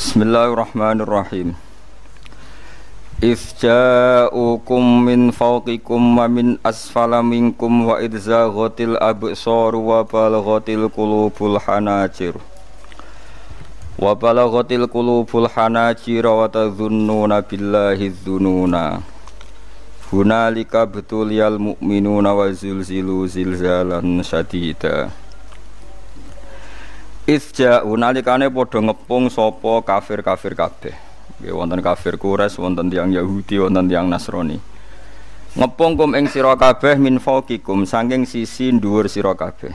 Bismillahirrahmanirrahim. Ifja'ukum min fawqikum wa min asfala minkum wa idzaghatil absar wa balaghatil qulubul hanajir. Wa balaghatil qulubul hanajir wa tadhunnuna billahi dhununa. Hunalika yal mu'minuna wa zilzilu zilzalan syadida. Isja unalikane podo ngepung sopo kafir-kafir kabeh. Nggih wonten kafir Quraisy, wonten tiang Yahudi, wonten tiang Nasrani. Ngepung kum ing sira kabeh min fawqikum saking sisi dhuwur siro kabeh.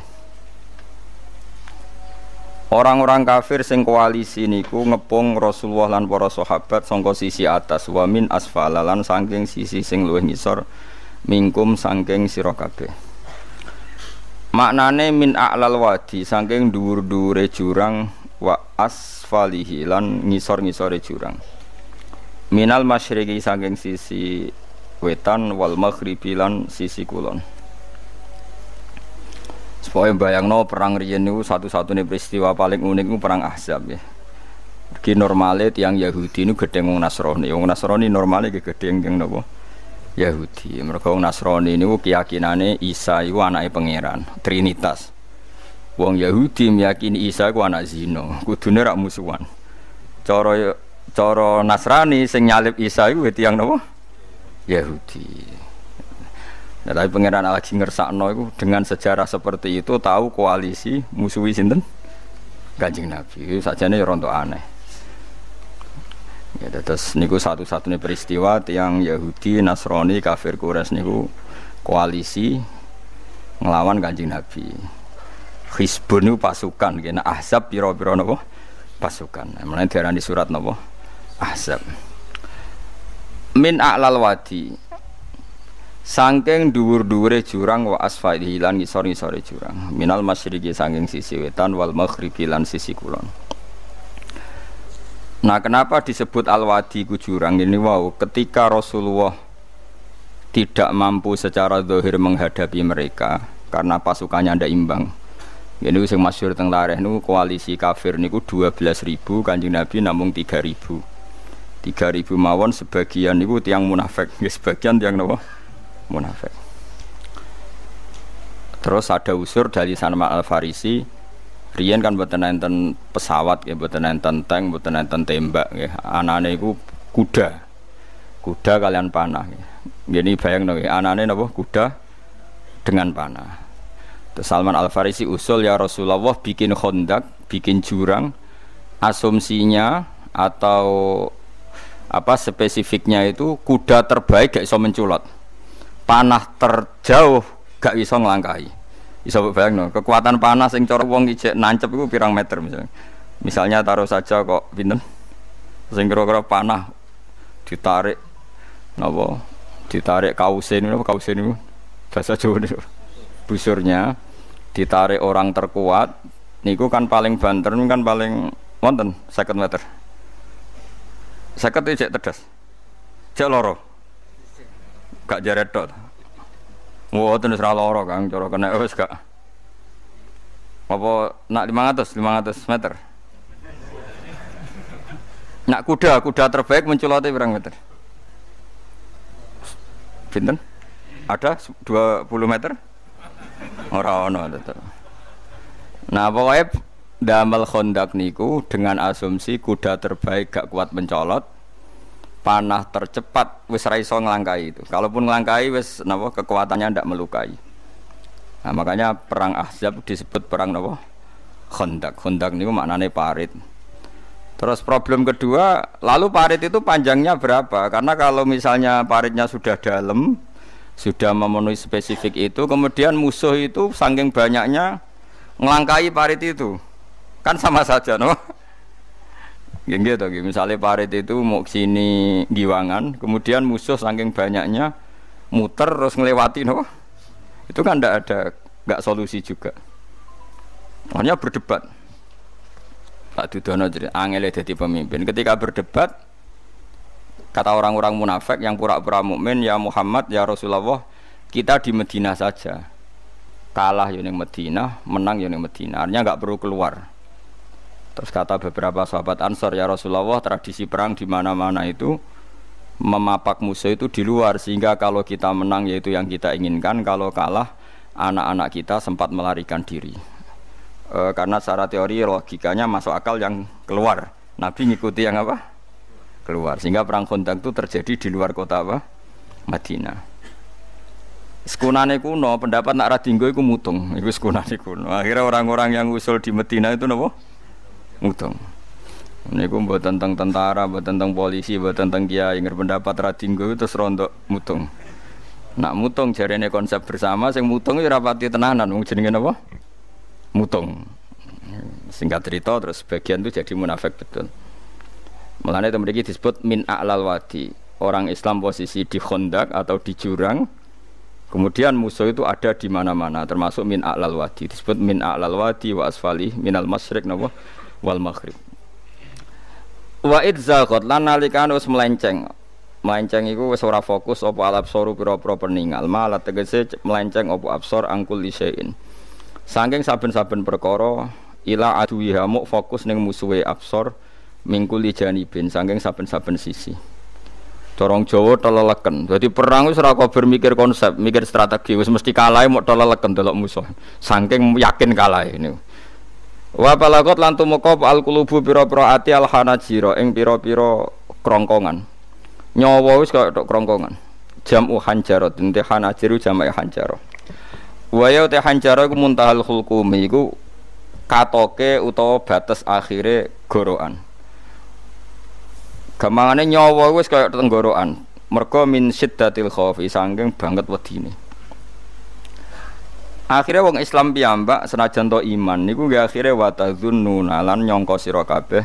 Orang-orang kafir sing koalisi niku ngepung Rasulullah lan para sahabat saka sisi atas wa min asfala lan saking sisi sing luwih ngisor mingkum saking sira kabeh maknane min a'lal wadi saking dhuwur-dhuwure jurang wa asfalihi lan ngisor-ngisore jurang minal masyriqi saking sisi wetan wal maghribi lan sisi kulon Supaya no perang riyen niku satu-satunya peristiwa paling unik niku perang Ahzab ya. Ki normale tiang Yahudi niku gedeng wong Nasrani. Wong Nasrani normale ki gedeng teng Yahudi. Mereka wong Nasrani ini, keyakinane Isa iku anake pangeran, Trinitas. Wong Yahudi meyakini Isa iku anak Zino, kudune rak musuhan. Cara cara Nasrani sing nyalip Isa iku tiyang nopo? Yahudi. Nah, tapi pangeran lagi ngersakno itu dengan sejarah seperti itu tahu koalisi musuhi sinten? Kanjeng Nabi. Sajane ya rontok aneh. Ya, terus niku satu-satunya peristiwa yang Yahudi, Nasrani, kafir Quraisy niku koalisi ngelawan kanjeng Nabi. Hizbun pasukan, kena Ahzab piro-piro napa? Pasukan. Nah, Mulane diarani surat nopo Ahzab. Min a'lal wadi. Sangking dhuwur-dhuwure jurang wa asfalihi lan ngisor-ngisore jurang. Minal masyriqi sangking sisi wetan wal maghribi lan sisi kulon. Nah, kenapa disebut al-wadi ku ini? Wow, ketika Rasulullah tidak mampu secara zahir menghadapi mereka karena pasukannya ada imbang. Ini usia masyur tentang lareh nu koalisi kafir niku ribu Kanjeng Nabi namun tiga ribu tiga ribu mawon sebagian niku tiang munafik, sebagian tiang nawa Munafik. Terus ada usur dari Sanma Al-Farisi Rian kan buat nenten pesawat ya, buat nenten tank, buat nenten tembak ya. Anane itu kuda, kuda kalian panah. Ya. Jadi bayang dong, anane nopo kuda dengan panah. Terus Salman Al Farisi usul ya Rasulullah bikin kondak, bikin jurang. Asumsinya atau apa spesifiknya itu kuda terbaik gak iso menculot, panah terjauh gak bisa melangkahi iso no. kekuatan panas sing cara wong ijek nancep iku pirang meter misalnya misalnya taruh saja kok pinten sing kira-kira panah ditarik nopo ditarik kausin ini kausin itu bahasa Jawa niku busurnya ditarik orang terkuat niku kan paling banter kan paling wonten second meter second ijek tedas jek loro gak jaret Wah wis ra lara, Kang, cara kena wis gak. Apa nak 500, 500 meter. Nak kuda, kuda terbaik menculote berang meter? Pinten? Ada 20 meter? Orang-orang ono tetep. Nah, pokoknya damel kondak niku dengan asumsi kuda terbaik gak kuat mencolot panah tercepat wis ra iso itu. Kalaupun nglangkai wis napa kekuatannya ndak melukai. Nah, makanya perang Ahzab disebut perang napa? Khandak. Khandak niku maknane parit. Terus problem kedua, lalu parit itu panjangnya berapa? Karena kalau misalnya paritnya sudah dalam, sudah memenuhi spesifik itu, kemudian musuh itu saking banyaknya ngelangkai parit itu. Kan sama saja, no? Gengge lagi misalnya parit itu mau sini giwangan, kemudian musuh saking banyaknya muter terus ngelewati no. Itu kan tidak ada nggak solusi juga. Hanya berdebat. Pak Dudono jadi angele jadi pemimpin. Ketika berdebat kata orang-orang munafik yang pura-pura mukmin ya Muhammad ya Rasulullah kita di Medina saja kalah yang Medina menang yang Medina artinya nggak perlu keluar Terus kata beberapa sahabat Ansor ya Rasulullah tradisi perang di mana-mana itu memapak musuh itu di luar sehingga kalau kita menang yaitu yang kita inginkan kalau kalah anak-anak kita sempat melarikan diri e, karena secara teori logikanya masuk akal yang keluar Nabi ngikuti yang apa keluar sehingga perang kontak itu terjadi di luar kota apa Madinah sekunane kuno pendapat nak radinggo itu mutung itu sekunane kuno akhirnya orang-orang yang usul di Madinah itu nopo ini kum buat tentang tentara buat tentang polisi buat tentang dia yang berpendapat pendapat radinggo terus rontok mutung nak mutung ini konsep bersama sing mutung itu rapati tenanan mau jadi apa mutung singkat cerita terus bagian itu jadi munafik betul melainkan itu memiliki disebut min a'lal wadi Orang Islam posisi di kondak atau di jurang Kemudian musuh itu ada di mana-mana termasuk min a'lal wadi disebut min a'lal wadi wa asfali min al masyrik napa wal maghrib wa idzagot lan nalikan wis melenceng melenceng iku wis ora fokus apa alabsoru soru pira-pira peningal malah tegese melenceng apa absor angkul lisein saking saben-saben perkara ila aduwi hamuk ya fokus ning musuhe absor di janibin saking saben-saben sisi Corong Jawa teleleken. Jadi perang wis ora kok bermikir konsep, mikir strategi wis mesti kalah mau teleleken delok musuh. Saking yakin kalah ini. Wa palakot lan tumeka alqulubu pira-pira ati alhanajira ing pira-pira krongkongan. Nyawa wis kaya tok krongkongan. Jamu hanjaro dinte hanajiru jamae hanjaro. Wa ya te hanjaro iku muntahal hulqumi iku katoke utawa batas akhire goroan. Gamangane nyawa wis kaya tenggorokan. Merga min siddatil khauf sangking banget wedine. Akhirnya wong Islam piyambak senajan to iman niku nggih akhire wa tazunnuna lan nyangka sira kabeh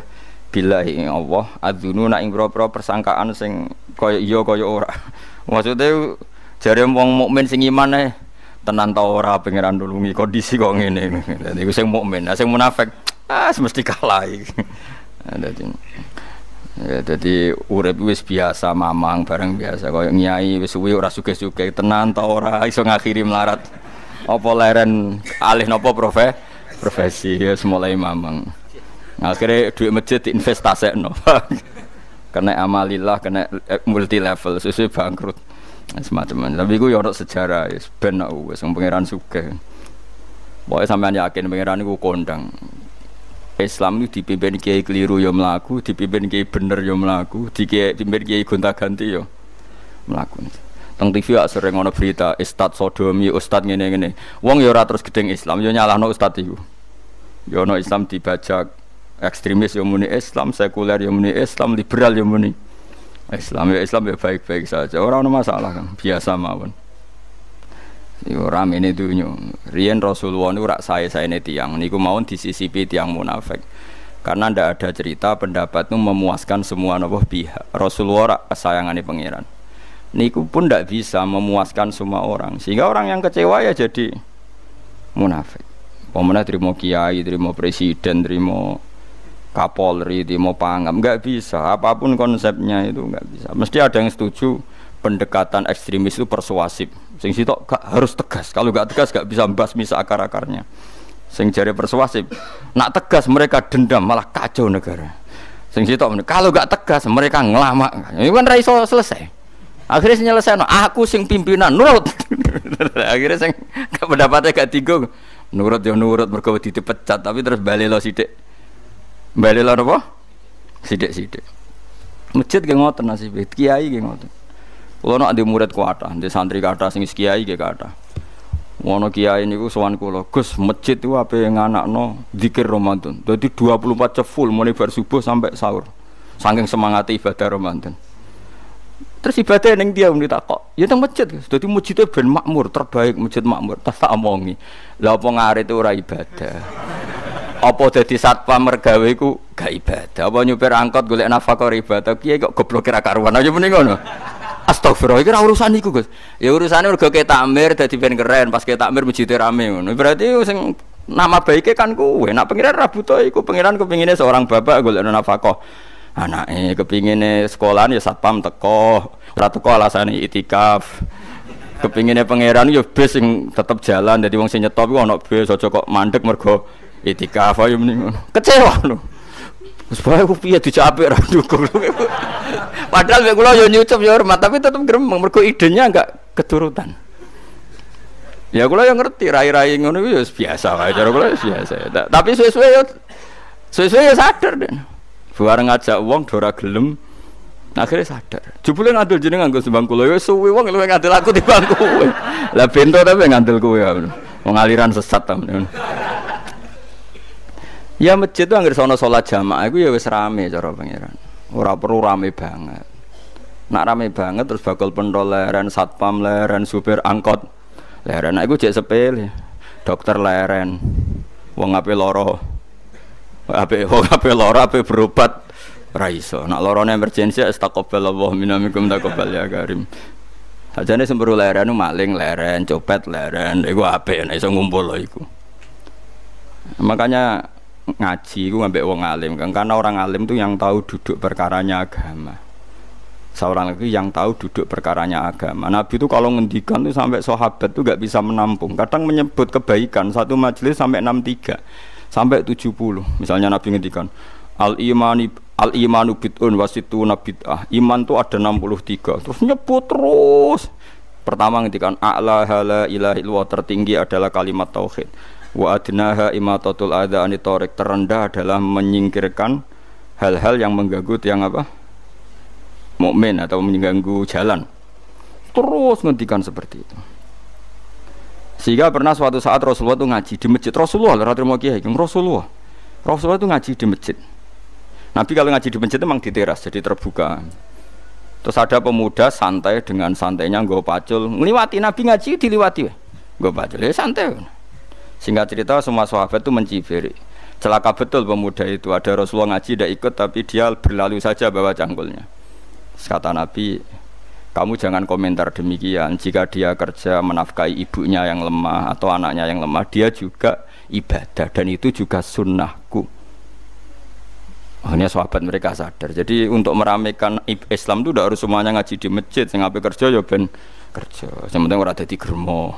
billahi ing Allah adzununa ing pira-pira persangkaan sing kaya iya kaya ora. Maksudnya jare wong mukmin sing iman eh tenan ta ora pangeran nulungi kondisi kok ngene. Dadi sing mukmin, nah, sing munafik ah mesti kalah iki. Nah, dadi Ya, jadi urip wis biasa mamang bareng biasa koyo nyai wis suwe ora sugih-sugih tenan ta ora iso ngakhiri melarat apa leren alih nopo profe profesi ya mulai mamang akhirnya duit masjid diinvestasi no kena amalilah kena eh, multi level susu bangkrut nah, semacam tapi gue yorok ya sejarah ya ben aku wes pangeran suke pokoknya sampean yakin pangeran gue kondang Islam itu dipimpin kiai keliru yo ya melaku dipimpin kiai bener yo ya melaku dipimpin kiai gonta ganti yo melaku Teng TV ya sering ngono berita Ustad Sodomi, Ustad ngene ngene. Wong yora ora terus gedeng Islam, yo ya no Ustad itu Yo ya Islam dibajak ekstremis yo ya muni Islam, sekuler yo muni Islam, liberal yo muni Islam. Ya Islam ya baik-baik saja. orang no masalah kan, biasa mawon. Yo rame ini nyu Rian Rasulullah itu rak saya ini tiang niku mawon di disisipi tiang munafik. Karena ndak ada cerita pendapat pendapatmu memuaskan semua nubuh pihak. Rasulullah rak kesayangane pangeran niku pun tidak bisa memuaskan semua orang sehingga orang yang kecewa ya jadi munafik pemenang terima kiai terima presiden terima kapolri terima pangam nggak bisa apapun konsepnya itu nggak bisa mesti ada yang setuju pendekatan ekstremis itu persuasif sing sitok gak harus tegas kalau nggak tegas nggak bisa membahas misa akar akarnya sing jari persuasif nak tegas mereka dendam malah kacau negara sing sitok kalau nggak tegas mereka ngelamak ini kan raiso selesai akhirnya nyelesai no. aku sing pimpinan nurut akhirnya sing gak pendapatnya gak tigo nurut ya nurut mereka dipecat tapi terus balik lo sidik balik lo apa sidik sidik masjid gak ngotot nasib e. kiai gak ngotot kalau nak di murid kuata di santri kata sing kiai gak kata Wono kiai niku sowan kula, Gus, masjid itu ape nganakno zikir Ramadan. Dadi 24 jam full mulai bar subuh sampai sahur. Saking semangat ibadah Ramadan. Terus ibadah neng dia muni takok. Ya teng masjid. masjid itu ben makmur, terbaik masjid makmur. Pas tak omongi. Lah apa ngarit ora ibadah. apa jadi satpam mergawe ku gak ibadah. Apa nyuper angkot golek nafkah ibadah. Kiye kok goblok kira karuan aja muni ngono. Astagfirullah, kira urusan iku, Gus. Ya urusane mergo ketakmir dadi ben keren pas ketakmir masjid rame ngono. Berarti sing nama baiknya kan kuwe. Nak pengiran rabuto iku pengiran kepinginnya seorang bapak golek nafkah anake kepingin sekolahan ya satpam teko ora teko nih itikaf kepingin pangeran ya bis yang tetep jalan jadi wong sing nyetop uang nak bis aja kok mandek mergo itikaf ayo mending kecewa lu, wis bae ku piye dicapek ra padahal gue kula yo ya nyucup yo ya hormat tapi tetep gremeng mergo idenya enggak keturutan ya kula yang ngerti rai-rai ngono yo ya biasa wae cara kula biasa tapi sesuai, sesuai yo suwe-suwe yo sadar deh Buar ngajak uang dora gelem. Nah, akhirnya sadar. Jebule ngadul jenengan Gus Bang Kulo. Ya suwi wong luwe aku di bangku Lah bento tapi ngandel kowe. Ya? Wong aliran sesat ta. Ya masjid itu anggere sono sholat jamaah iku ya wis rame cara pangeran. Ora perlu rame banget. Nak rame banget terus bakul pentol leren, satpam leren, supir angkot leren. Nah iku jek sepele. Dokter leren. Wong ape lara. Ape wong ape lara ape berobat ra iso. Nak larane emergency, astaqbal Allah minamikum taqabbal ya karim. Sajane semburu leren maling leren, copet leren, iku ape nek iso ngumpul lho iku. Makanya ngaji iku ngambek wong alim kan karena orang alim tuh yang tahu duduk perkaranya agama seorang lagi yang tahu duduk perkaranya agama Nabi itu kalau ngendikan tuh sampai sahabat tuh gak bisa menampung kadang menyebut kebaikan satu majelis sampai 63 sampai 70. Misalnya Nabi ngendikan al imani al imanu bid'un wasitu ah Iman tuh ada 63. Terus nyebut terus. Pertama ngendikan a'la hala ilahi tertinggi adalah kalimat tauhid. Wa adnaha imatatul adza anitorik terendah adalah menyingkirkan hal-hal yang mengganggu yang apa? mukmin atau mengganggu jalan. Terus ngendikan seperti itu. Sehingga pernah suatu saat Rasulullah itu ngaji di masjid Rasulullah, lho terima kiai, Rasulullah. Rasulullah itu ngaji di masjid. Nabi kalau ngaji di masjid memang di teras, jadi terbuka. Terus ada pemuda santai dengan santainya gue pacul, ngeliwati Nabi ngaji diliwati, gue pacul ya santai. Sehingga cerita semua sahabat itu mencibir. Celaka betul pemuda itu ada Rasulullah ngaji tidak ikut tapi dia berlalu saja bawa cangkulnya. Terus kata Nabi, kamu jangan komentar demikian jika dia kerja menafkahi ibunya yang lemah atau anaknya yang lemah dia juga ibadah dan itu juga sunnahku hanya sahabat mereka sadar jadi untuk meramaikan Islam itu tidak harus semuanya ngaji di masjid Yang sing kerja ya ben kerja yang penting orang di germo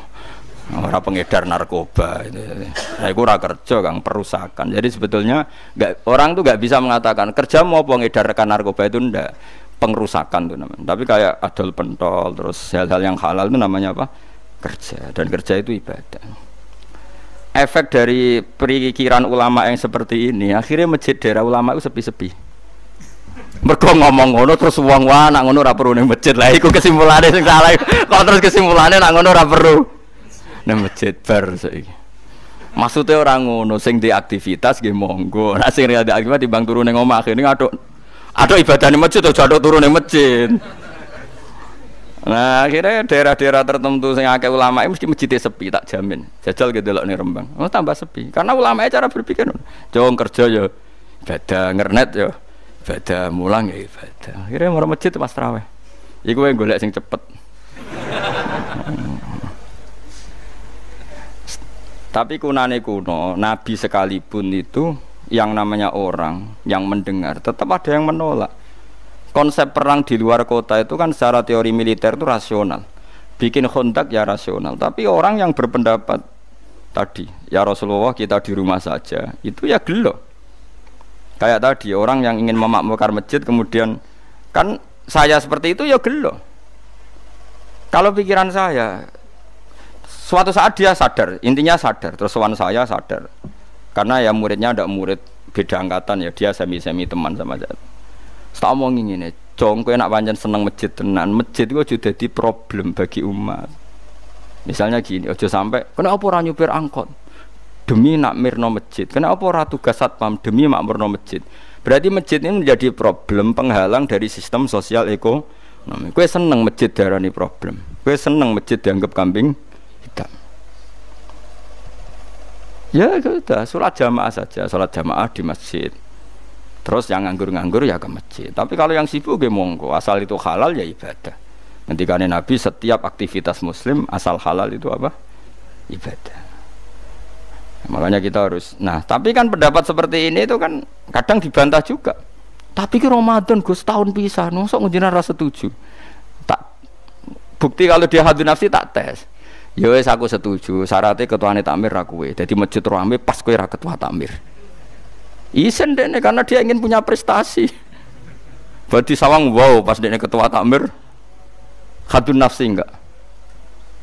orang pengedar narkoba itu nah, itu orang kerja kan perusakan jadi sebetulnya gak, orang tuh nggak bisa mengatakan kerja mau pengedar narkoba itu ndak pengrusakan tuh namanya. Tapi kayak adol pentol terus hal-hal yang halal itu namanya apa? Kerja dan kerja itu ibadah. Efek dari perikiran ulama yang seperti ini akhirnya masjid daerah ulama itu sepi-sepi. Mergo ngomong ngono terus uang wae nak ngono ora perlu ning masjid. Lah iku kesimpulane sing salah. Kok terus kesimpulane nak ngono ora perlu ning masjid bar saiki. Maksudnya orang ngono sing di aktivitas nggih monggo. Nak sing di aktivitas timbang turu ning omah akhirnya ngaduk ada ibadah di masjid atau jadok turun di masjid. Nah akhirnya daerah-daerah tertentu yang ada ulama mesti masjidnya sepi tak jamin. Jajal gitu loh nih Rembang. Oh tambah sepi karena ulama cara berpikir jong kerja ya beda ngernet ya beda mulang ya ibadah. Akhirnya mau masjid pas teraweh. Iku yang golek sing cepet. Tapi kunane kuno, nabi sekalipun itu yang namanya orang yang mendengar tetap ada yang menolak konsep perang di luar kota itu kan secara teori militer itu rasional bikin kontak ya rasional tapi orang yang berpendapat tadi ya Rasulullah kita di rumah saja itu ya gelo kayak tadi orang yang ingin memakmurkan masjid kemudian kan saya seperti itu ya gelo kalau pikiran saya suatu saat dia sadar intinya sadar terus wan saya sadar karena ya muridnya ada murid beda angkatan ya dia semi semi teman sama saya tak mau ini cong enak panjang seneng masjid tenan masjid gue juga jadi problem bagi umat misalnya gini ojo sampai kenapa orang nyupir angkot demi nak mirno masjid kenapa orang tugas satpam demi makmurno masjid berarti masjid ini menjadi problem penghalang dari sistem sosial ekonomi nah, gue seneng masjid darah ini problem gue seneng masjid dianggap kambing Ya, ya sudah, sholat jamaah saja, sholat jamaah di masjid. Terus yang nganggur-nganggur ya ke masjid. Tapi kalau yang sibuk ya monggo, asal itu halal ya ibadah. Nanti kan Nabi setiap aktivitas muslim asal halal itu apa? Ibadah. makanya kita harus. Nah, tapi kan pendapat seperti ini itu kan kadang dibantah juga. Tapi ke Ramadan Gus tahun pisah, nusuk ngejenar rasa setuju. Tak bukti kalau dia hadir nafsi tak tes. Ya wis aku setuju, syaratnya ketuane takmir ra kowe. Dadi masjid rame pas kowe ra ketua takmir. Isen dene karena dia ingin punya prestasi. Berarti sawang wow pas dene ketua takmir. Khadun nafsi enggak?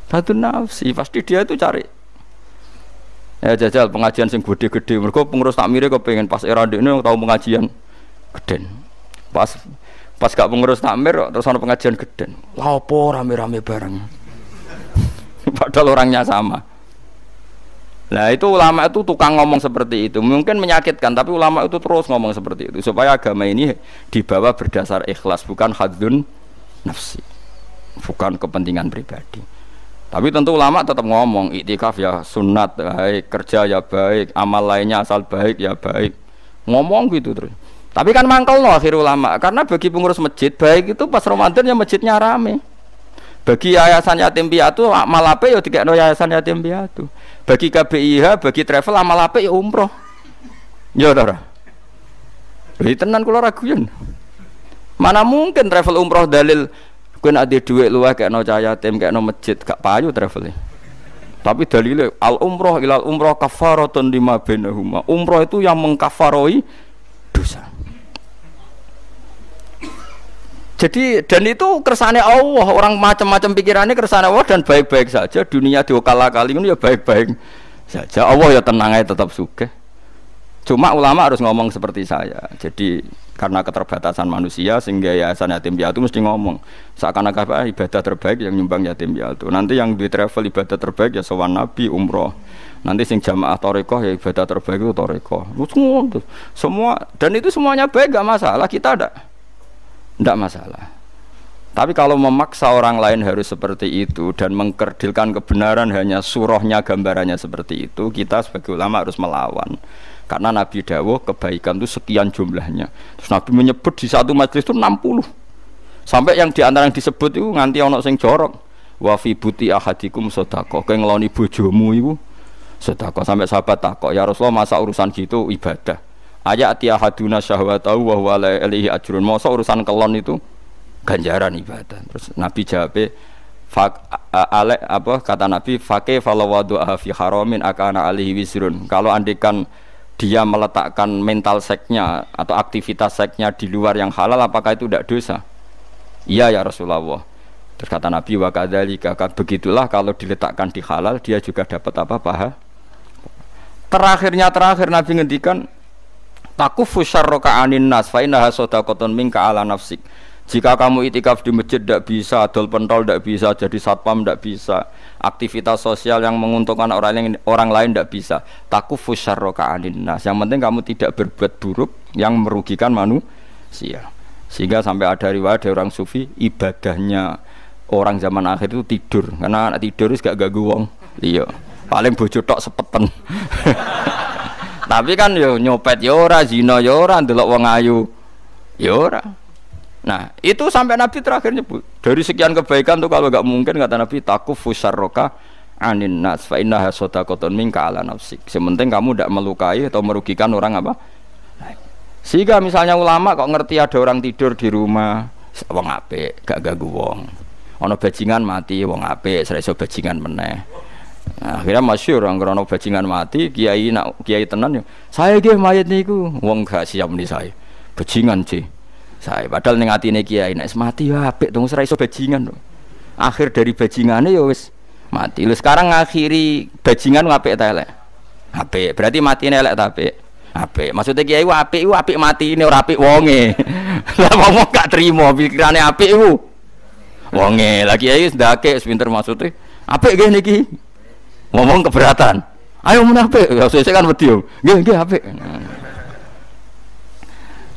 Khadun nafsi pasti dia itu cari ya jajal pengajian sing gede-gede mereka pengurus takmire pengen pas era dene tahu pengajian geden pas pas gak pengurus takmir terus ana pengajian geden lha apa rame-rame bareng padahal orangnya sama Nah itu ulama itu tukang ngomong seperti itu Mungkin menyakitkan tapi ulama itu terus ngomong seperti itu Supaya agama ini dibawa berdasar ikhlas Bukan hadun nafsi Bukan kepentingan pribadi Tapi tentu ulama tetap ngomong Iktikaf ya sunat baik Kerja ya baik Amal lainnya asal baik ya baik Ngomong gitu terus Tapi kan mangkel loh akhir ulama Karena bagi pengurus masjid Baik itu pas Ramadan ya masjidnya rame bagi yayasan yatim piatu amal ape yo no yayasan yatim piatu. Bagi KBIH, bagi travel amal ape yo ya umroh. Ya dora ora? tenan kula raguin, Mana mungkin travel umroh dalil ada nek duwe kayak no kekno tim kayak no masjid gak payu travelnya. E. Tapi dalilnya al umroh ilal umroh kafaratun lima benahuma Umroh itu yang mengkafaroi dosa. Jadi dan itu kersane Allah, orang macam-macam pikirannya kersane Allah dan baik-baik saja dunia diokala kali ini ya baik-baik saja. Allah ya tenang aja tetap suka. Cuma ulama harus ngomong seperti saya. Jadi karena keterbatasan manusia sehingga ya yayasan yatim piatu mesti ngomong seakan-akan ibadah terbaik yang nyumbang yatim piatu. Nanti yang di travel ibadah terbaik ya sowan nabi umroh. Nanti sing jamaah toreko ya ibadah terbaik itu toreko. Semua dan itu semuanya baik gak masalah kita ada tidak masalah. Tapi kalau memaksa orang lain harus seperti itu dan mengkerdilkan kebenaran hanya surahnya gambarannya seperti itu, kita sebagai ulama harus melawan. Karena Nabi Dawo kebaikan itu sekian jumlahnya. Terus Nabi menyebut di satu majelis itu 60. Sampai yang di antara yang disebut itu nganti ono sing jorok. Wa fi buti ahadikum sedekah. Kowe ngeloni bojomu iku sedekah. Sampai sahabat takok, "Ya Rasulullah, masa urusan gitu ibadah?" ayat tiya haduna syahwatahu wa huwa alaihi ajrun masa urusan kelon itu ganjaran ibadah terus nabi jawab fak ale apa kata nabi fake falawadu fi haramin akana alaihi wisrun kalau andikan dia meletakkan mental seksnya atau aktivitas seksnya di luar yang halal apakah itu tidak dosa iya ya Rasulullah terus kata Nabi wa kadzalika begitulah kalau diletakkan di halal dia juga dapat apa paha terakhirnya terakhir Nabi ngendikan Takufu syarroka anin nas fa innaha sadaqatun minka ala nafsik. Jika kamu itikaf di masjid tidak bisa, dol pentol tidak bisa, jadi satpam tidak bisa, aktivitas sosial yang menguntungkan orang lain orang lain tidak bisa. Takufu syarroka anin nas. Yang penting kamu tidak berbuat buruk yang merugikan manusia. Sehingga sampai ada riwayat dari orang sufi ibadahnya orang zaman akhir itu tidur karena tidur itu gak gak wong iya paling bojo tok sepeten Tapi kan yo ya nyopet yo ya ora, zina yo ya ora, ndelok wong ayu yo ora. Nah, itu sampai Nabi terakhir nyebut dari sekian kebaikan tuh kalau nggak mungkin kata Nabi takufu fusarroka anin nas fa inna koton minka ala nafsik. Sementing kamu tidak melukai atau merugikan orang apa? Sehingga misalnya ulama kok ngerti ada orang tidur di rumah, wong apik, gak ganggu wong. Ana bajingan mati wong apik, sreso bajingan meneh. Nah, akhirnya masyur orang krono bajingan mati, kiai nak kiai tenan ya. Saya ge mayat niku, wong gak siap nih saya. Bajingan sih. Saya padahal ning atine kiai nak mati ya ape dong serai so bajingan. Dong. Akhir dari bajingane ya wes mati. Lu sekarang ngakhiri bajingan apik ta elek? Berarti mati elek ta apik? ape Maksudnya kiai ku ape ku ape mati ini ora apik wonge. Lah wong gak terima pikirane ape ku. Wonge. lagi kiai wis ndakek wis pinter maksude. Apik niki ngomong keberatan ayo munafik ya saya kan wedi nggih nggih apik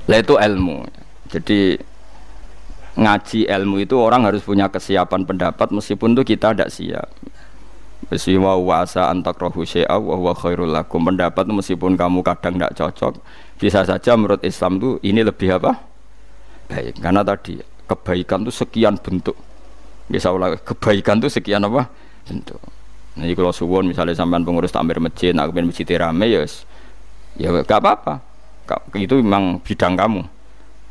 lah itu ilmu jadi ngaji ilmu itu orang harus punya kesiapan pendapat meskipun tuh kita tidak siap wa wasa antak rohu syi'a wa khairul lakum Pendapat meskipun kamu kadang tidak cocok Bisa saja menurut Islam tuh ini lebih apa? Baik, karena tadi kebaikan tuh sekian bentuk Bisa ulang, kebaikan tuh sekian apa? Bentuk jadi kalau suwon misalnya sampean pengurus tamir masjid, nak kemudian masjid rame ya, ya gak apa-apa. Itu memang bidang kamu.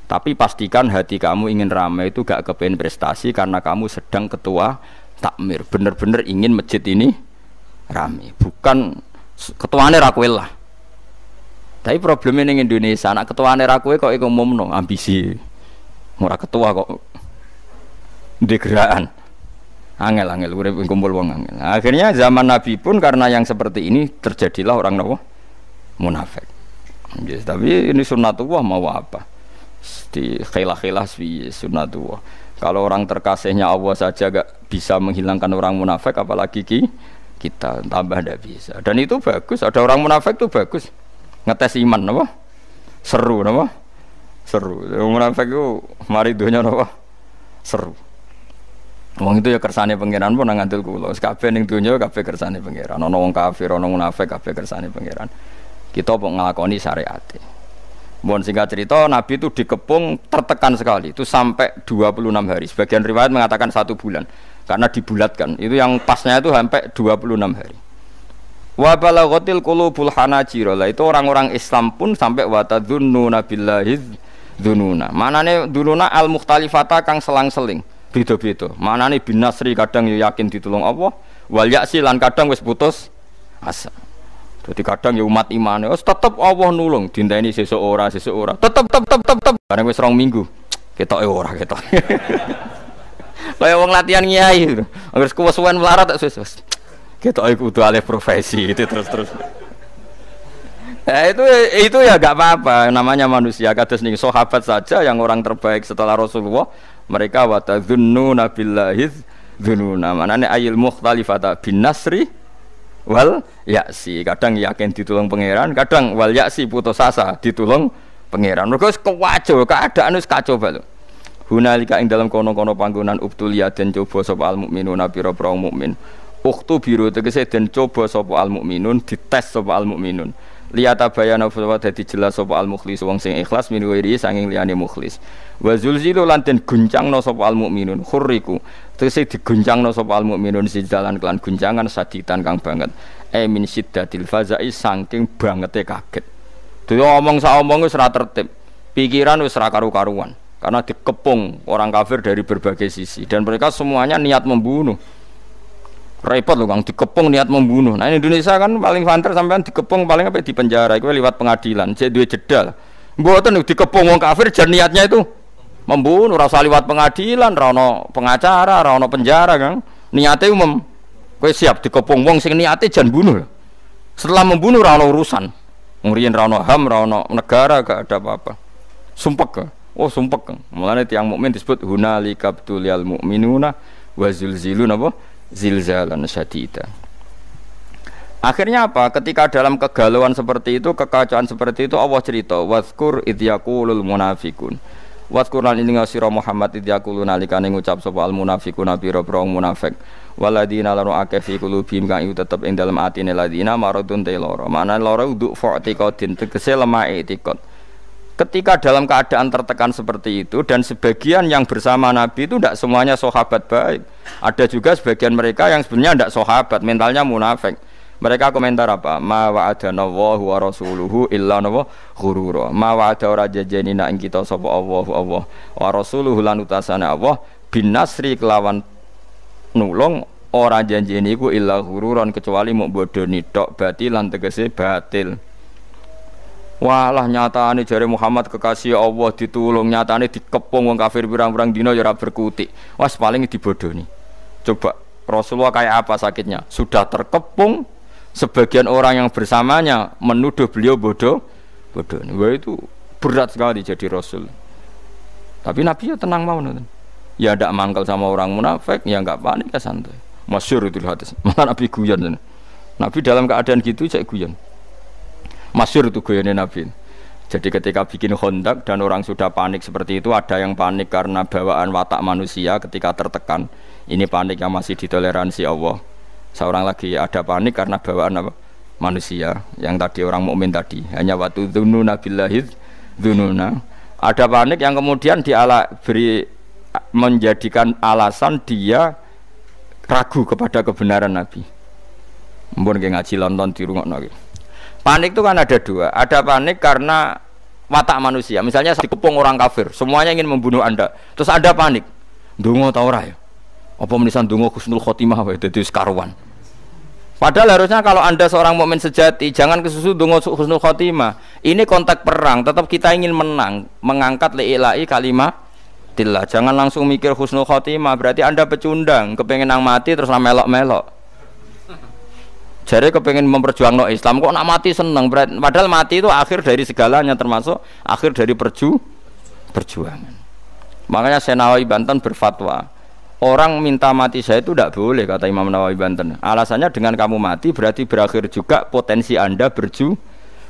Tapi pastikan hati kamu ingin ramai itu gak kepengen prestasi karena kamu sedang ketua takmir. Bener-bener ingin masjid ini rame, bukan ketuanya rakuil lah. Tapi problemnya dengan Indonesia, anak ketuanya ra kowe kok iku umumno ambisi. murah ketua kok. Ndek Angel-angel urip kumpul wong angel. Akhirnya zaman Nabi pun karena yang seperti ini terjadilah orang nopo munafik. Yes, tapi ini sunnatullah mau apa? Di khilah-khilah sunnatullah. Kalau orang terkasihnya Allah saja gak bisa menghilangkan orang munafik apalagi ki kita tambah tidak bisa. Dan itu bagus, ada orang munafik itu bagus. Ngetes iman apa? Seru apa? Seru. Orang munafik itu mari dunia apa? Seru. Wong itu ya kersane pangeran pun ngantil kula. Kabeh ning donya ya kafe kersane pangeran. Ana wong kafir, ana munafik kabeh kersane pangeran. Kita mau ngelakoni syariat. E. Mohon singkat cerita, Nabi itu dikepung tertekan sekali, itu sampai 26 hari. Sebagian riwayat mengatakan satu bulan, karena dibulatkan. Itu yang pasnya itu sampai 26 hari. Wa balaghatil qulubul lah. itu orang-orang Islam pun sampai wa tadhunnu billahi Mana Manane dununa al mukhtalifata kang selang-seling beda-beda. mana nih binasri kadang yo ya yakin ditolong Allah, wal yaksi lan kadang wis putus asa. Jadi kadang ya umat iman, oh, tetap Allah nulung, ini sesuk ora, sesuk ora. tetap, tetap, tetap, tetap. Karena wis rong minggu. Ketoke ora kita. Kayak uang latihan kiai. Angger gitu. kuwes melarat tak Kita Ketoke kudu alih profesi itu terus-terus. Ya, itu itu ya gak apa-apa namanya manusia. Kados nih sahabat saja yang orang terbaik setelah Rasulullah mereka watadzunnu nabillahi dzununa manane ayil mukhtalifata bin nasri wal yaksi kadang yakin ditulung pangeran kadang wal yaksi putus asa ditulung pangeran mergo kewajo keadaan anus kacau balu hunalika ing dalam kono-kono panggonan ubtulia dan coba sapa al mukminuna pira-pira mukmin uktu biru tegese dan coba sapa al mukminun dites sapa al mukminun liyata bayana fawa dadi jelas sapa al mukhlis wong sing ikhlas min wiri sanging liyane mukhlis wa zulzilu lan den guncangno sapa al mukminun khurriku terus diguncangno sapa al mukminun jalan kelan guncangan saditan kang banget e min siddatil fazai saking bangete kaget dhewe omong sak omong wis ora tertib pikiran wis ora karu-karuan karena dikepung orang kafir dari berbagai sisi dan mereka semuanya niat membunuh repot loh kang dikepung niat membunuh nah Indonesia kan paling fanter sampean dikepung paling apa di penjara itu lewat pengadilan jadi dua jeda itu dikepung wong kafir jadi niatnya itu membunuh rasa lewat pengadilan rano pengacara rano penjara kang niatnya umum Kue siap dikepung wong sing niatnya jangan bunuh setelah membunuh rano urusan ngurian rano ham rano negara gak ada apa-apa sumpek oh sumpek mulanya tiang mukmin disebut hunalika betulil mukminuna zilun apa zilzalan syadida Akhirnya apa? Ketika dalam kegalauan seperti itu, kekacauan seperti itu, Allah cerita, "Wazkur idyakulul munafikun." Wazkur lan ing sira Muhammad idyakulun nalikane ngucap sapa al munafikun nabi robro munafik. Waladina lalu akeh fi kang iku tetep ing dalam atine ladina maradun te loro. Mana loro uduk fu'tiqadin tegese lemah i'tiqad. Ketika dalam keadaan tertekan seperti itu dan sebagian yang bersama Nabi itu tidak semuanya sahabat baik. Ada juga sebagian mereka yang sebenarnya tidak sahabat, mentalnya munafik. Mereka komentar apa? Ma wa'adana Allahu wa rasuluhu illa nawa ghurura. Ma wa'ada ora jajenina nak kita sapa Allah Allah wa rasuluhu lan utasana Allah bin nasri kelawan nulung ora janjeni iku illa ghururan kecuali mbok bodoni tok batil lan tegese batil. Walah nyatane jare Muhammad kekasih Allah ditulung nyatane dikepung wong kafir pirang-pirang dina ya ora berkutik. Wes paling nih Coba Rasulullah kayak apa sakitnya? Sudah terkepung sebagian orang yang bersamanya menuduh beliau bodoh. Bodoh. Wah itu berat sekali jadi rasul. Tapi Nabi ya tenang mau nonton. Ya tidak mangkal sama orang munafik, ya nggak panik ya santai. Masyur itu hadis. Mana Nabi guyon. Nabi dalam keadaan gitu cek guyon. Masyur itu goyone Nabi. Jadi ketika bikin hondak dan orang sudah panik seperti itu, ada yang panik karena bawaan watak manusia ketika tertekan. Ini panik yang masih ditoleransi Allah. Seorang lagi ada panik karena bawaan apa? manusia yang tadi orang mukmin tadi hanya waktu dununa billahid dununa ada panik yang kemudian diala beri menjadikan alasan dia ragu kepada kebenaran Nabi. Mungkin ngaji London di rumah Nabi. Panik itu kan ada dua. Ada panik karena mata manusia. Misalnya dikepung orang kafir, semuanya ingin membunuh Anda. Terus ada panik. Dungo tau ora ya? Apa menisan dungo husnul khotimah wa itu karuan. Padahal harusnya kalau Anda seorang mukmin sejati, jangan kesusu dungo husnul khotimah. Ini kontak perang, tetap kita ingin menang, mengangkat li'ilai kalimah tillah. Jangan langsung mikir husnul khotimah, berarti Anda pecundang, kepengen nang mati terus melok-melok. Jadi kepengen memperjuang no Islam kok nak mati seneng padahal mati itu akhir dari segalanya termasuk akhir dari perju perjuangan makanya Nawawi Banten berfatwa orang minta mati saya itu tidak boleh kata Imam Nawawi Banten alasannya dengan kamu mati berarti berakhir juga potensi anda berju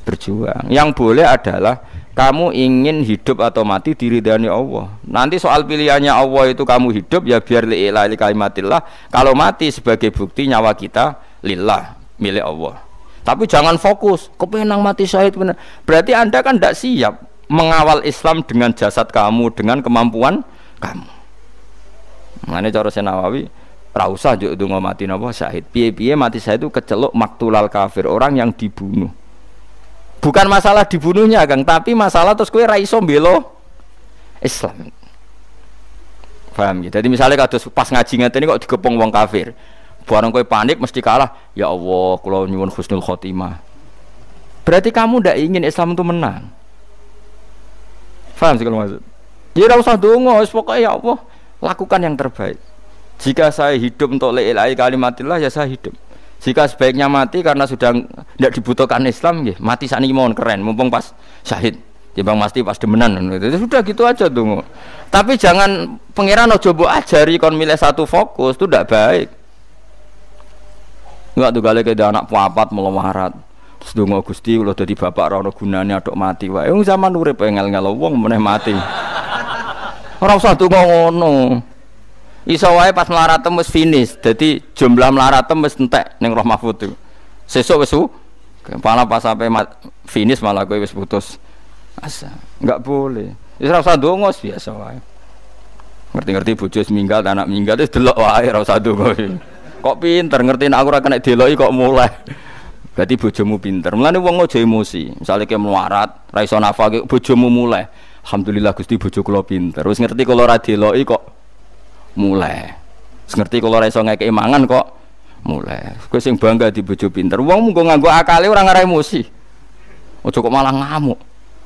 berjuang yang boleh adalah kamu ingin hidup atau mati diri dari Allah nanti soal pilihannya Allah itu kamu hidup ya biar li'ilah kalimatillah kalau mati sebagai bukti nyawa kita lillah milik Allah tapi jangan fokus kepengen mati syahid bener. berarti anda kan tidak siap mengawal Islam dengan jasad kamu dengan kemampuan kamu mana cara saya Nawawi? rausa juga itu mati nopo syahid piye piye mati syahid itu kecelok maktulal kafir orang yang dibunuh bukan masalah dibunuhnya kang tapi masalah terus kue raih belo Islam paham ya? jadi misalnya kados pas ngaji ngaten ini kok dikepung wong kafir Barang kowe panik mesti kalah. Ya Allah, kula nyuwun husnul khotimah. Berarti kamu ndak ingin Islam itu menang. Faham sih kalau maksud? Ya ora usah donga, wis pokoke ya Allah, lakukan yang terbaik. Jika saya hidup untuk la ilaha kalimatillah ya saya hidup. Jika sebaiknya mati karena sudah tidak dibutuhkan Islam, ya, mati saat ini mohon keren, mumpung pas syahid. Timbang ya, pasti pas demenan gitu. Sudah gitu aja tuh. Tapi jangan pangeran ojo bu ajari kon milih satu fokus, itu tidak baik. Enggak tuh kali kayak anak papat melawarat. Terus dongo gusti udah jadi bapak rono gunanya aduk mati. Wah, eh, yang zaman dulu pengen eh, ngalau wong meneh mati. Orang satu ngono. Iso wae pas melarat wis finish. Jadi jumlah melarat wis entek neng roh mahfud itu. Sesuk wis kepala pas sampai finish malah gue wis putus. Asa, enggak boleh. Wis ora usah donga biasa wae. Ngerti-ngerti bojo seminggal anak minggal itu delok wae ora usah Kok pinter ngerti aku ora kena deloki kok mulai. Berarti bojomu pinter. Mulane wong aja emosi. Misalnya ke melarat, ra iso nafake bojomu mulai. Alhamdulillah Gusti bojo kula pinter. Wis ngerti kalau ora deloki kok mulai. Wis ngerti kalau ora iso ngekeki mangan kok mulai. Kowe sing bangga di bojo pinter. Wong mung nganggo akale ora ngarai emosi. Ojo kok malah ngamuk.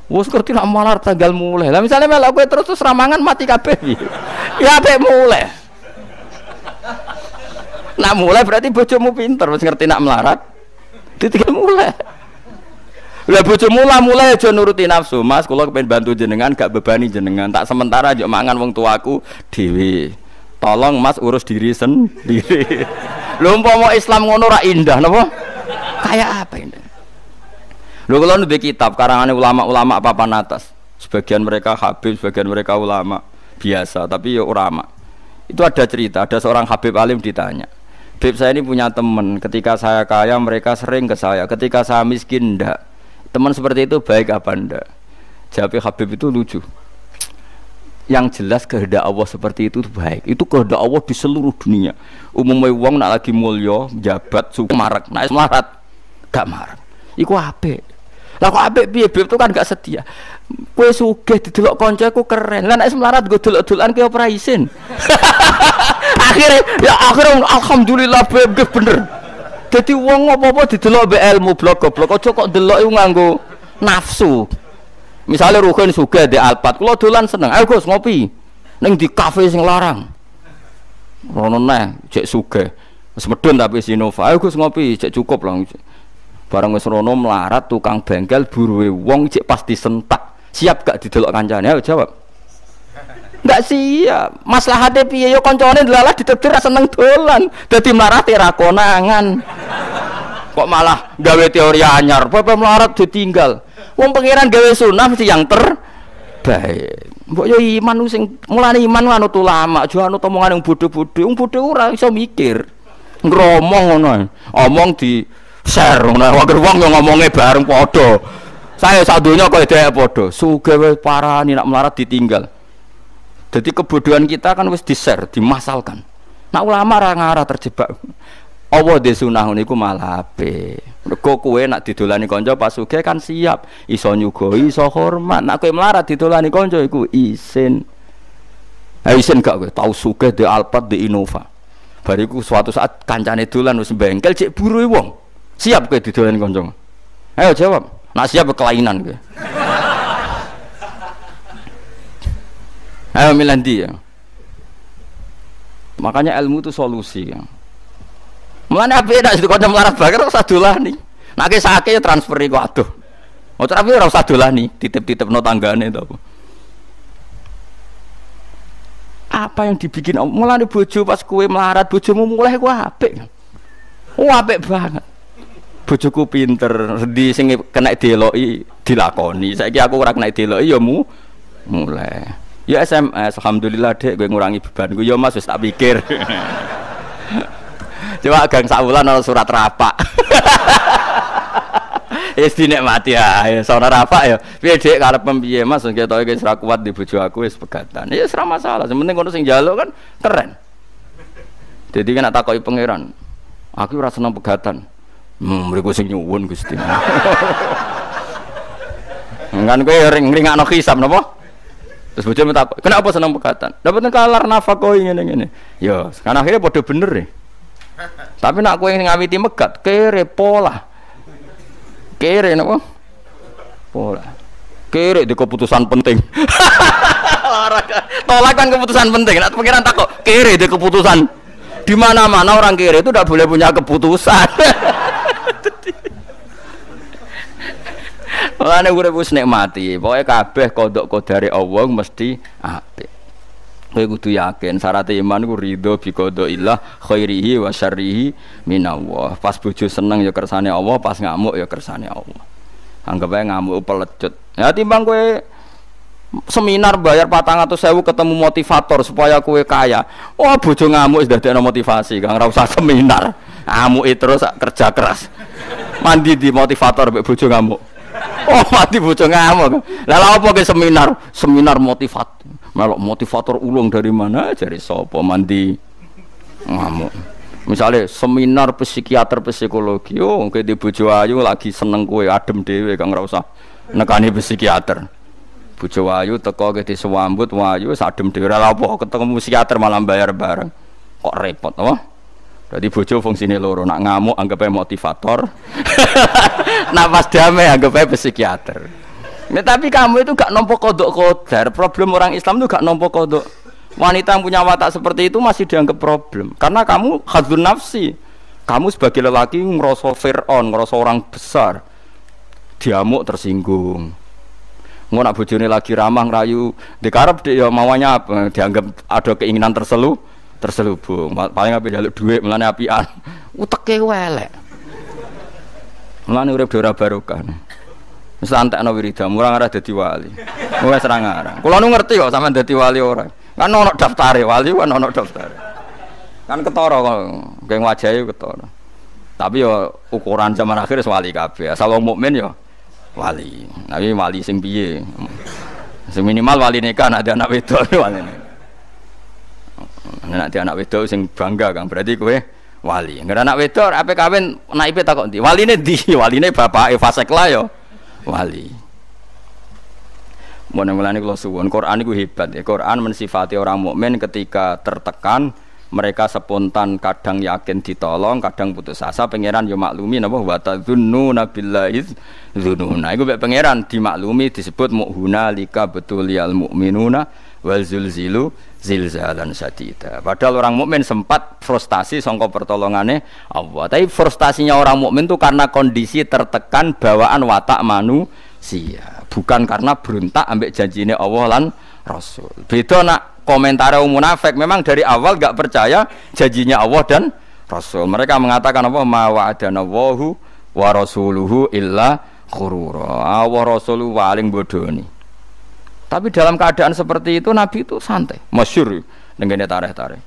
Wis ngerti nak malah tanggal mulai. Lah misalnya melok kowe terus terus ramangan mati kabeh. ya apik mulai. Nak mulai berarti bojomu pinter, wis ngerti nak melarat. Ditinggal mulai. Lah bojomu lah mulai aja nuruti nafsu, Mas. Kalau kepen bantu jenengan, gak bebani jenengan. Tak sementara aja mangan wong tuaku dhewe. Tolong Mas urus diri sendiri. Lho mau Islam ngono ra indah napa? Kayak apa ini? Lho kula nubi kitab karangane ulama-ulama papan atas. Sebagian mereka habib, sebagian mereka ulama biasa, tapi ya ulama. Itu ada cerita, ada seorang habib alim ditanya. Bib saya ini punya teman, ketika saya kaya mereka sering ke saya, ketika saya miskin ndak. Teman seperti itu baik apa ndak? Jawabnya Habib itu lucu. Yang jelas kehendak Allah seperti itu baik. Itu kehendak Allah di seluruh dunia. Umumnya uang nak lagi mulio, jabat, suku marak, naik marat, gak marak. Iku ape? Laku ape piye Bib itu kan gak setia. Kue sugih didelok konco keren. Lah nek semarat gue delok-delokan kau ora akhirnya ya akhirnya alhamdulillah gue bener jadi uang apa-apa delok be ilmu blok goblok aja kok delok itu nganggo nafsu misalnya rukun suga di alpat. kalau dolan seneng ayo Gus ngopi neng di kafe sing larang rono neng cek suga semedun tapi Sinova ayo Gus ngopi cek cukup lah barang wis rono melarat tukang bengkel buru wong cek pasti sentak siap gak didelok kancane ayo jawab nggak siap. Maslahate piye yo koncone delalah ditetir seneng dolan, dadi marah tira ya konangan. Kok malah gawe teori anyar, pepe melarat ditinggal. Wong pangeran gawe sunah mesti yang ter baik. Mbok yo iman sing mulane iman anu ulama, aja anu omongan yang bodho-bodho. Wong bodho ora iso mikir. Ngromong ngono. Omong di share ngono. Wong wong yo ngomongnya bareng padha. Saya sadunya kok dhek padha. Sugih parani nak melarat ditinggal. Jadi kebodohan kita kan wis diser, dimasalkan. Nah ulama ora ngarah terjebak. Allah de sunah niku malah ape. Mergo kue nak didolani kanca pas kan siap, iso nyugoi, iso hormat. Nak kue melarat didolani kanca iku isin. Ha isin gak kowe tau sugih di Alpat, di Innova. Bariku suatu saat kancane dolan wis bengkel cek buru e wong. Siap kowe didolani kanca. Ayo jawab. Nak siap kelainan kowe. Ayo milan dia. Ya. Makanya ilmu itu solusi. Ya. Mulane nabi nek situ kodhe melarat bakar ora usah dolani. Nek ke sake ya transfer iku aduh. Ora tapi ora usah nih, titip titip no tanggane to apa. yang dibikin mulane bojo pas kue melarat bojomu mulai ku apik. Oh apik banget. Bujuku pinter, di sini kena i dilakoni. Saiki aku ora kena i ya mu mulai. Ya SMS, alhamdulillah dek gue ngurangi beban gue. Ya Mas wis tak pikir. Coba gang sakulan nol surat rapak. Wis dinikmati ya, ya saudara rapak ya. Piye dek karep piye Mas ketoke wis ra kuat di bojo aku wis pegatan. Ya wis ra masalah, sing penting kono sing njaluk kan keren. Jadi kan tak kau pangeran. Aku rasa seneng pegatan. Hmm, mriku sing nyuwun Gusti. kan kowe ring ringakno hisab napa? Terus bojo kok kenapa seneng pekatan? Dapat kalar nafkah ngene ngene. Ya, sekarang akhirnya padha bener nih. Ya. Tapi nak kowe ngawiti megat, kere pola. Kere napa? Pola. Kere di keputusan penting. Tolak kan keputusan penting. Nak pikiran takut, kere di keputusan. Di mana-mana orang kere itu tidak boleh punya keputusan. Mulane urip wis nikmati. Pokoke kabeh kodok kodare Allah mesti apik. Kowe kudu yakin syarat iman ku ridho bi qadaillah khairihi wa syarrihi minallah. Pas bojo seneng ya kersane Allah, pas ngamuk ya kersane Allah. Anggap aja ngamuk pelecut. Ya timbang kowe seminar bayar patang atau sewu ketemu motivator supaya kue kaya wah oh, bojo ngamuk sudah ada motivasi gak ngerasa seminar ngamuk terus kerja keras mandi di motivator bojo ngamuk Oh mati bocah ngamuk. Lalu apa ke seminar? Seminar motivat. Melok motivator ulung dari mana? Dari sopo mandi ngamuk. Misalnya seminar psikiater psikologi, oh ke di bojo ayu lagi seneng kue adem dewe kang usah nekani psikiater. Bojo ayu teko ke di sewambut wayu sadem dewe. Lalu apa ketemu psikiater malam bayar bareng. Kok repot, oh jadi bojo ini loro, nak ngamuk anggapnya motivator. Nah pas damai anggapnya psikiater. Nah, tapi kamu itu gak nompo kodok kodar. Problem orang Islam itu gak nompo kodok. Wanita yang punya watak seperti itu masih dianggap problem. Karena kamu khadun nafsi. Kamu sebagai lelaki ngerasa fir'on, ngerasa orang besar. Diamuk tersinggung Mau nak ini lagi ramah ngerayu, dikarep dia ya mawanya apa dianggap ada keinginan terseluh terselubung. Paling apa jaluk duit, melani api apian. Uteke wale Melani urip dora barokah. santai antekno wiridam, murang ngarah dadi wali. mulai serang ngarah. kalo nu ngerti kok sama deti wali orang Kan nono ya wali kan nono daftar Kan ketoro kok, geng wajah itu ketoro Tapi yo ukuran zaman akhir wali kafe Asal orang mukmin yo wali. nabi wali sing piye? Seminimal wali nikah ada anak itu wali nikah di anak wedok sing bangga Kang, berarti kowe wali. nggak anak wedok apa kawin di wali ini di wali Waline bapak Evasek lah yo. Wali. mau Mun mulane kalau suwun, Quran iku hebat ya. Quran mensifati orang mukmin ketika tertekan mereka spontan kadang yakin ditolong kadang putus asa pangeran yo maklumi napa wa tadzununa zunu. Nah, iku bapak pangeran dimaklumi disebut muhuna lika betul yal mukminuna wal zulzilu zilzalan sadida. Padahal orang mukmin sempat frustasi songkok pertolongannya Allah. Tapi frustasinya orang mukmin itu karena kondisi tertekan bawaan watak manusia, bukan karena beruntak ambek janjinya Allah lan Rasul. Beda nak komentar orang munafik memang dari awal gak percaya janjinya Allah dan Rasul. Mereka mengatakan apa? Ma wa'adana wahu wa rasuluhu illa khurura. Allah ah, Rasul paling bodoh nih tapi dalam keadaan seperti itu Nabi itu santai, masyur dengan tarik tarik.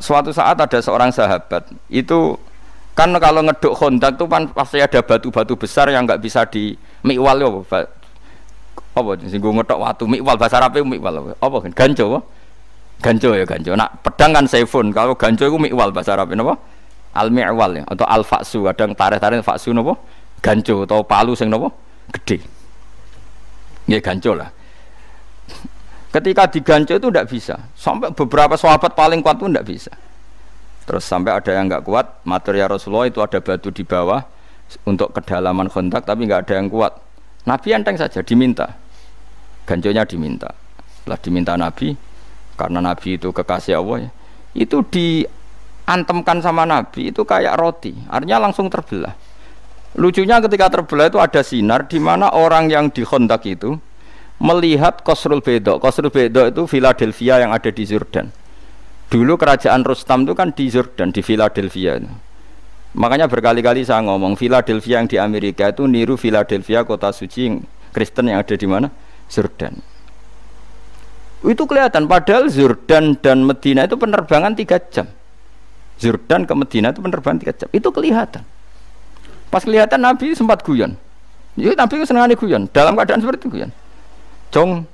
Suatu saat ada seorang sahabat itu kan kalau ngeduk kontak tuh kan pasti ada batu-batu besar yang nggak bisa di mikwal ya apa apa singgung ngetok watu mikwal bahasa itu mikwal apa ganjo apa? ganjo ya ganjo nak pedang kan seifun kalau ganjo itu mikwal bahasa itu apa al mikwal ya atau al faksu yang tarik tarik faksu apa ganjo atau palu sing apa gede ya gancol lah ketika digancol itu tidak bisa sampai beberapa sahabat paling kuat pun tidak bisa terus sampai ada yang nggak kuat Materi ya Rasulullah itu ada batu di bawah untuk kedalaman kontak tapi nggak ada yang kuat Nabi enteng saja diminta gancolnya diminta setelah diminta Nabi karena Nabi itu kekasih Allah ya, itu diantemkan sama Nabi itu kayak roti artinya langsung terbelah Lucunya ketika terbelah itu ada sinar di mana orang yang dikontak itu melihat Kosrul bedok. Kosrul bedok itu Philadelphia yang ada di Jordan. Dulu kerajaan Rustam itu kan di Jordan, di Philadelphia. Makanya berkali-kali saya ngomong Philadelphia yang di Amerika itu niru Philadelphia kota suci Kristen yang ada di mana? Jordan. Itu kelihatan padahal Jordan dan Medina itu penerbangan tiga jam. Jordan ke Medina itu penerbangan tiga jam. Itu kelihatan. Pas kelihatan Nabi sempat guyon. Ya Nabi itu nih guyon, dalam keadaan seperti itu guyon. Jong,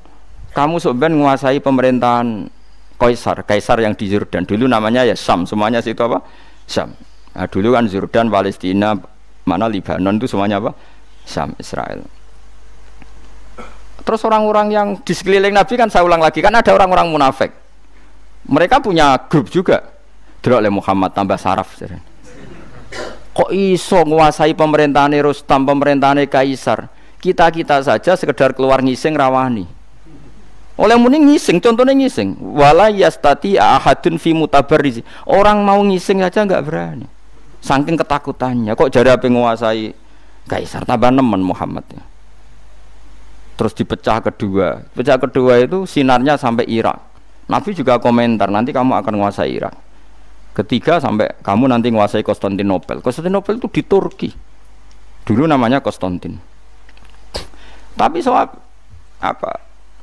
kamu sebenarnya menguasai pemerintahan Kaisar, Kaisar yang di Jordan Dulu namanya ya Sam, semuanya situ apa? Sam. Nah, dulu kan Jordan, Palestina, mana Libanon itu semuanya apa? Sam, Israel. Terus orang-orang yang di sekeliling Nabi kan saya ulang lagi, kan ada orang-orang munafik. Mereka punya grup juga. Dulu oleh Muhammad tambah saraf. Jadi kok iso nguasai pemerintahan Rustam, pemerintahan Kaisar. Kita-kita saja sekedar keluar ngising rawani. Oleh muni ngising, contohnya ngising. Wala yastati ahadun fi mutabarriz. Orang mau ngising aja nggak berani. Saking ketakutannya, kok jadi apa nguasai Kaisar tambah nemen Muhammad ya. Terus dipecah kedua. Pecah kedua itu sinarnya sampai Irak. Nabi juga komentar, nanti kamu akan menguasai Irak. Ketiga sampai kamu nanti menguasai Konstantinopel. Konstantinopel itu di Turki. Dulu namanya Konstantin. Tapi soal apa?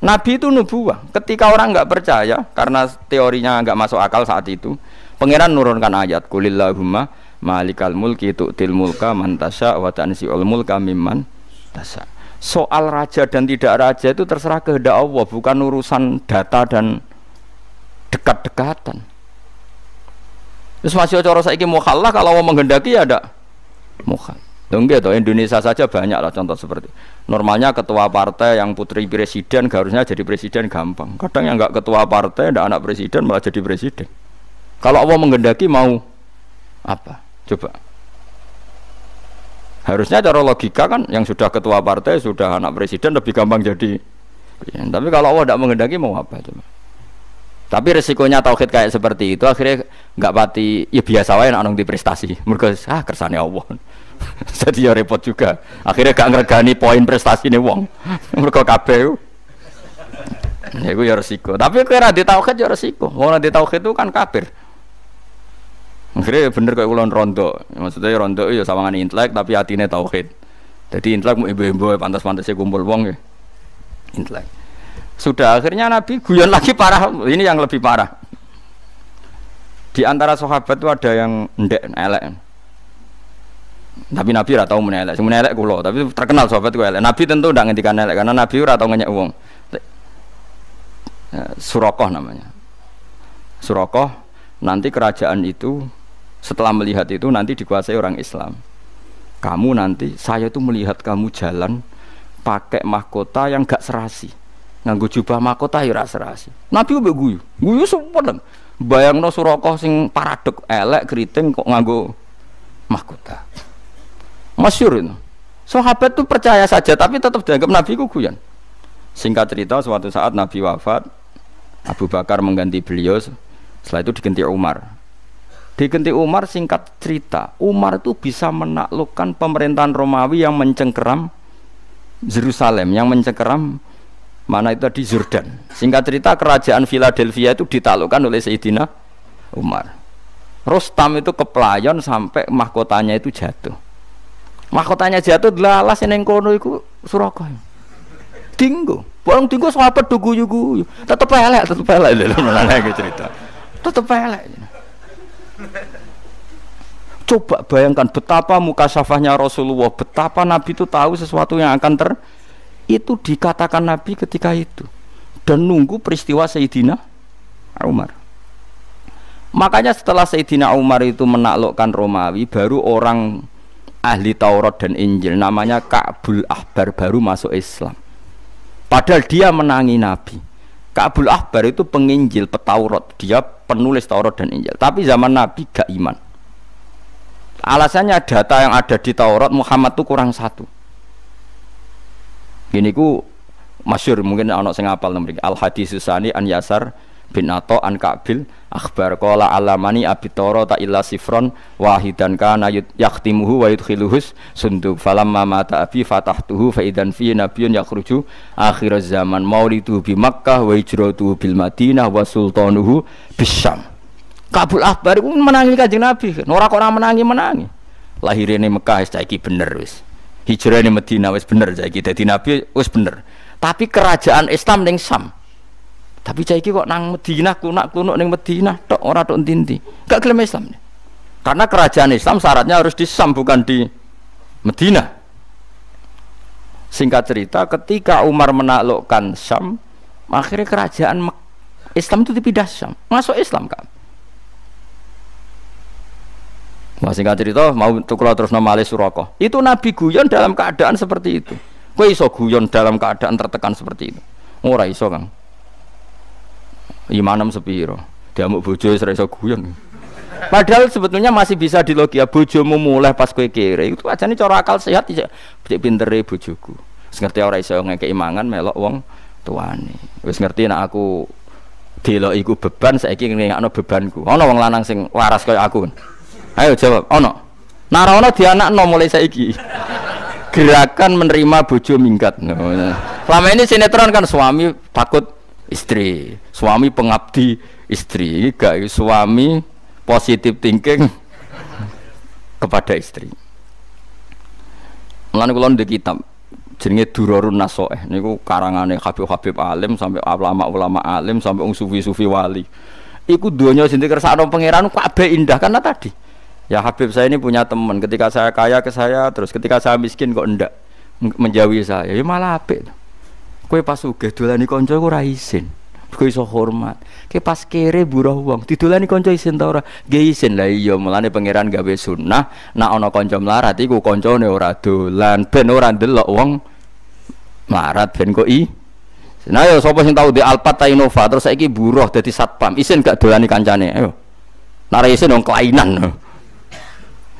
Nabi itu nubuah. Ketika orang nggak percaya karena teorinya nggak masuk akal saat itu, pangeran nurunkan ayat kulillahumma malikal mulki tu'til mulka mantasa wa tansi'ul mulka mimman tasya. Soal raja dan tidak raja itu terserah kehendak Allah, bukan urusan data dan dekat-dekatan Terus masih cara saiki mukhalah kalau mau menghendaki ya ada mukhal. tunggu ya, Indonesia saja banyak lah contoh seperti normalnya ketua partai yang putri presiden harusnya jadi presiden gampang. Kadang yang nggak ketua partai, nggak anak presiden malah jadi presiden. Kalau Allah menghendaki mau apa? Coba. Harusnya cara logika kan yang sudah ketua partai sudah anak presiden lebih gampang jadi. Tapi kalau Allah tidak menghendaki mau apa coba? Tapi resikonya tauhid kayak seperti itu akhirnya nggak pati ya biasa aja nak di prestasi. mereka ah kersane Allah. Jadi ya repot juga. Akhirnya gak ngergani poin prestasi nih wong. mereka kabeh Ya gue ya resiko. Tapi kira di tauhid ya resiko. Wong di tauhid itu kan kafir. Akhirnya ya bener kayak ulon rondo. Maksudnya rondo ya dengan ya intelek tapi hatinya tauhid. Jadi intelek mau ibu-ibu pantas-pantasnya kumpul wong ya. Intelek. Sudah akhirnya Nabi guyon lagi parah. Ini yang lebih parah. Di antara sahabat itu ada yang ndek elek. Tapi Nabi ora tau elek sing elek kula, tapi terkenal sahabat kuwi elek. Nabi tentu ndak ngendikan elek karena Nabi ora tau ngenyek wong. Eh, Surakoh namanya. Surakoh nanti kerajaan itu setelah melihat itu nanti dikuasai orang Islam. Kamu nanti saya itu melihat kamu jalan pakai mahkota yang gak serasi nganggo jubah mahkota ya rasa serasi. Nabi gue, guyu. Guyu bayang Bayangno surokoh sing paradok elek keriting kok nganggo mahkota. Masyur itu. Sahabat tuh percaya saja tapi tetap dianggap Nabi ku guyan Singkat cerita suatu saat Nabi wafat, Abu Bakar mengganti beliau, setelah itu diganti Umar. Diganti Umar singkat cerita, Umar itu bisa menaklukkan pemerintahan Romawi yang mencengkeram Yerusalem, yang mencengkeram Mana itu di Jordan. Singkat cerita kerajaan Philadelphia itu ditaklukkan oleh Sayyidina Umar. Rustam itu keplayon sampai mahkotanya itu jatuh. Mahkotanya jatuh alas yang kono itu Suraka. Tinggu. bolong tinggu sahabat dugu yugu? guyu Tetep pelek, tetep pelek, dalam menangi cerita. Tetep pelek. Coba bayangkan betapa muka syafahnya Rasulullah, betapa Nabi itu tahu sesuatu yang akan ter itu dikatakan Nabi ketika itu. Dan nunggu peristiwa Sayyidina Umar. Makanya setelah Sayyidina Umar itu menaklukkan Romawi, baru orang ahli Taurat dan Injil namanya Ka'bul Ahbar baru masuk Islam. Padahal dia menangi Nabi. Ka'bul Ahbar itu penginjil, petaurat. Dia penulis Taurat dan Injil. Tapi zaman Nabi gak iman. Alasannya data yang ada di Taurat Muhammad itu kurang satu. Ini ku masyur mungkin anak sing apal nomor Al hadis susani an yasar bin Ato an Kabil akbar kola alamani abitoro Toro ta illa sifron wahidan kana yaktimuhu wa yudkhiluhus sunduk mama tak api fatah tuhu faidan fi nabiyyun yakruju akhir zaman maulidu bi Makkah wa tuh bil Madinah wa sultanuhu bisyam Kabul akbar pun menangi Kanjeng Nabi ora orang menangi menangi lahir ini Mekah saiki bener wis Hijrah ini Medina wes bener kita di nabi wes bener tapi kerajaan Islam neng Sam tapi saiki kok nang Medina kunak kunuk neng Medina tok orang tok tinti gak gelem Islam karena kerajaan Islam syaratnya harus di Sam bukan di Medina singkat cerita ketika Umar menaklukkan Sam akhirnya kerajaan Islam itu dipindah Sam masuk Islam kan masih nggak cerita mau tukul terus nama Ali Suroko. Itu Nabi guyon dalam keadaan seperti itu. Kau iso guyon dalam keadaan tertekan seperti itu. Murah oh, iso kang. Imanem sepiro. Dia mau bojo wis iso guyon. Padahal sebetulnya masih bisa di logia ya, bojomu mulai pas kue kere itu aja nih cara akal sehat tidak pinter bojoku. Ngerti orang iso nggak keimangan, melok wong tuane. Wis ngerti nek aku delok iku beban saiki ngene bebanku. Ana wong lanang sing waras kaya aku. Kan. Ayo jawab, ono. Nara ono di anak no mulai saiki. Gerakan menerima bojo mingkat No. Selama ini sinetron kan suami takut istri, suami pengabdi istri, gak ya, suami positif thinking kepada istri. Mulane kula di kitab jenenge naso Nasoeh niku karangane Habib-habib alim sampai ulama-ulama alim sampai ung sufi-sufi wali. Iku sendiri sing dikersakno pangeran kok indah karena tadi Ya Habib saya ini punya teman, ketika saya kaya ke saya, terus ketika saya miskin kok ndak menjauhi saya. Ya malah apik. Kowe pas sugih dolani kanca iku ora isin. Kowe iso hormat. Kowe pas kere buruh wong, didolani kanca isin ta ora? Ge isin. Lah iya mulane pangeran gawe sunnah, nak ana kanca melarat iku kancane ora dolan, ben ora ndelok wong melarat ben kok i. Nah ya sapa sing tau di alpata ta Innova terus saiki buruh dadi satpam, isin gak dolani kancane. Ayo. Nara isin wong kelainan.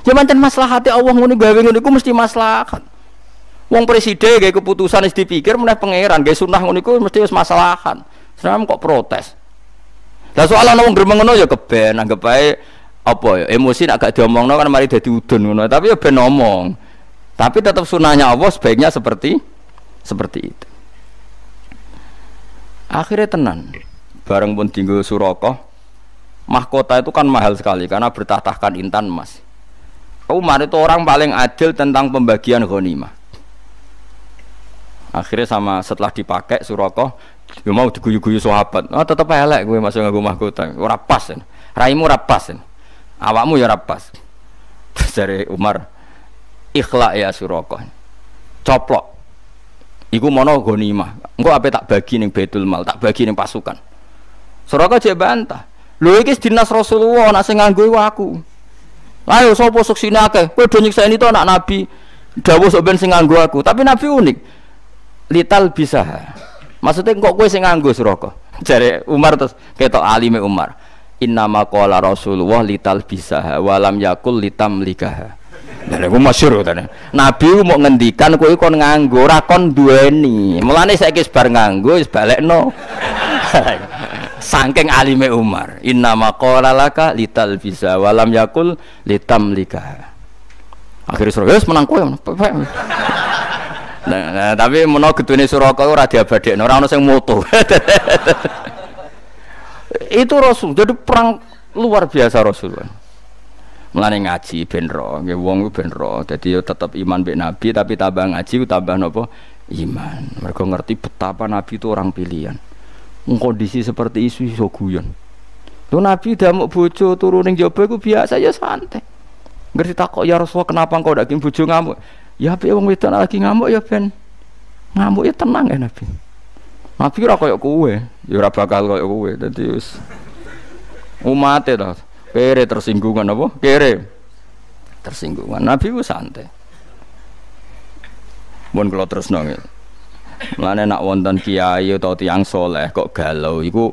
Jaman ya, ten hati Allah ngono gawe ngono iku mesti maslahat. Wong presiden gawe keputusan wis dipikir meneh pangeran gawe sunah ngono iku mesti wis maslahat. Senam kok protes. Lah soalnya wong gremeng ngono ya keben anggap ae apa ya emosi nak gak diomongno kan mari dadi udun ngono tapi ya ben omong. tapi tetap sunahnya Allah sebaiknya seperti seperti itu akhirnya tenan bareng pun tinggal suroko mahkota itu kan mahal sekali karena bertatahkan intan emas Umar itu orang paling adil tentang pembagian ghanimah akhirnya sama setelah dipakai Surokoh ya mau diguyu-guyu sahabat oh, tetap elek gue masuk ke mahkota ora pas ya. raimu ora ya. awakmu ya rapas. terus dari Umar ikhla ya Surokoh coplok iku mono gonimah engko apa tak bagi ning Baitul Mal tak bagi ning pasukan Surokoh jek bantah lho iki dinas Rasulullah nak sing nganggo aku Ayo sapa suksine akeh. Kowe saya ini to anak nabi. Dawuh sok ben sing aku. Tapi nabi unik. Lital bisa. Maksudnya kok kue sing nganggo suraka. cari Umar terus ketok alime Umar. Innama Rasul, Rasulullah lital bisa walam yakul litam likaha. Dan aku masyur tadi. Nabi mau ngendikan kue kon nganggo ra dueni. duweni. Mulane saiki bar nganggo wis no, Sangking alime Umar. Inna maqala laka lital bisa walam yakul litam lika. Akhirnya suruh, yes menang kue Nah, nah, tapi menawa suruh kue ora diabadekno, orang-orang yang moto. Itu Rasul, jadi perang luar biasa rasul Mulane ngaji ben ro, nggih wong jadi ben tetep iman mbek Nabi tapi tambah ngaji tambah nopo Iman. Mergo ngerti betapa Nabi itu orang pilihan kondisi seperti isu iso guyon Tuh Nabi udah mau bojo turun yang jawab aku biasa ya santai ngerti tak kok ya Rasulullah kenapa engkau tidak bojo ngamuk ya apa wong wedok lagi ngamuk ya ben ngamuk ya tenang ya Nabi Nabi ora koyok kue ya ora bakal koyok kue jadi wis umat ya kere tersinggungan apa kere tersinggungan Nabi ku santai Mohon kalau terus nongil. Mulane nak wonten kiai atau tiang soleh kok galau iku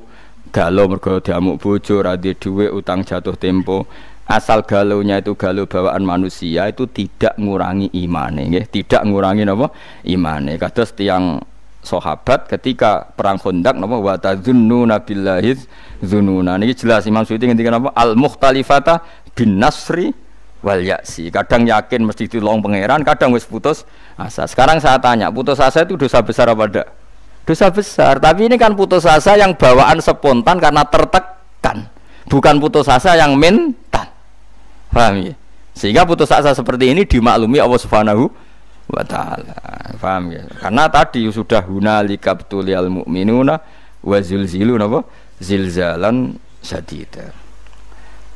galau mergo diamuk bojo ra duwe utang jatuh tempo asal galaunya itu galau bawaan manusia itu tidak ngurangi imane nggih tidak ngurangi napa imane kados tiang sahabat ketika perang Khandaq napa wa tazunnuna billahi dzununa niki jelas Imam Suyuti ngendikan apa al mukhtalifata bin nasri wal yaksi. Kadang yakin mesti long pangeran, kadang wis putus asa. Sekarang saya tanya, putus asa itu dosa besar apa enggak? Dosa besar, tapi ini kan putus asa yang bawaan spontan karena tertekan. Bukan putus asa yang mental. Paham ya? Sehingga putus asa seperti ini dimaklumi Allah Subhanahu wa taala. Paham ya? Karena tadi sudah hunalika mu mukminuna wa zilzilun apa? Zilzalan sadidah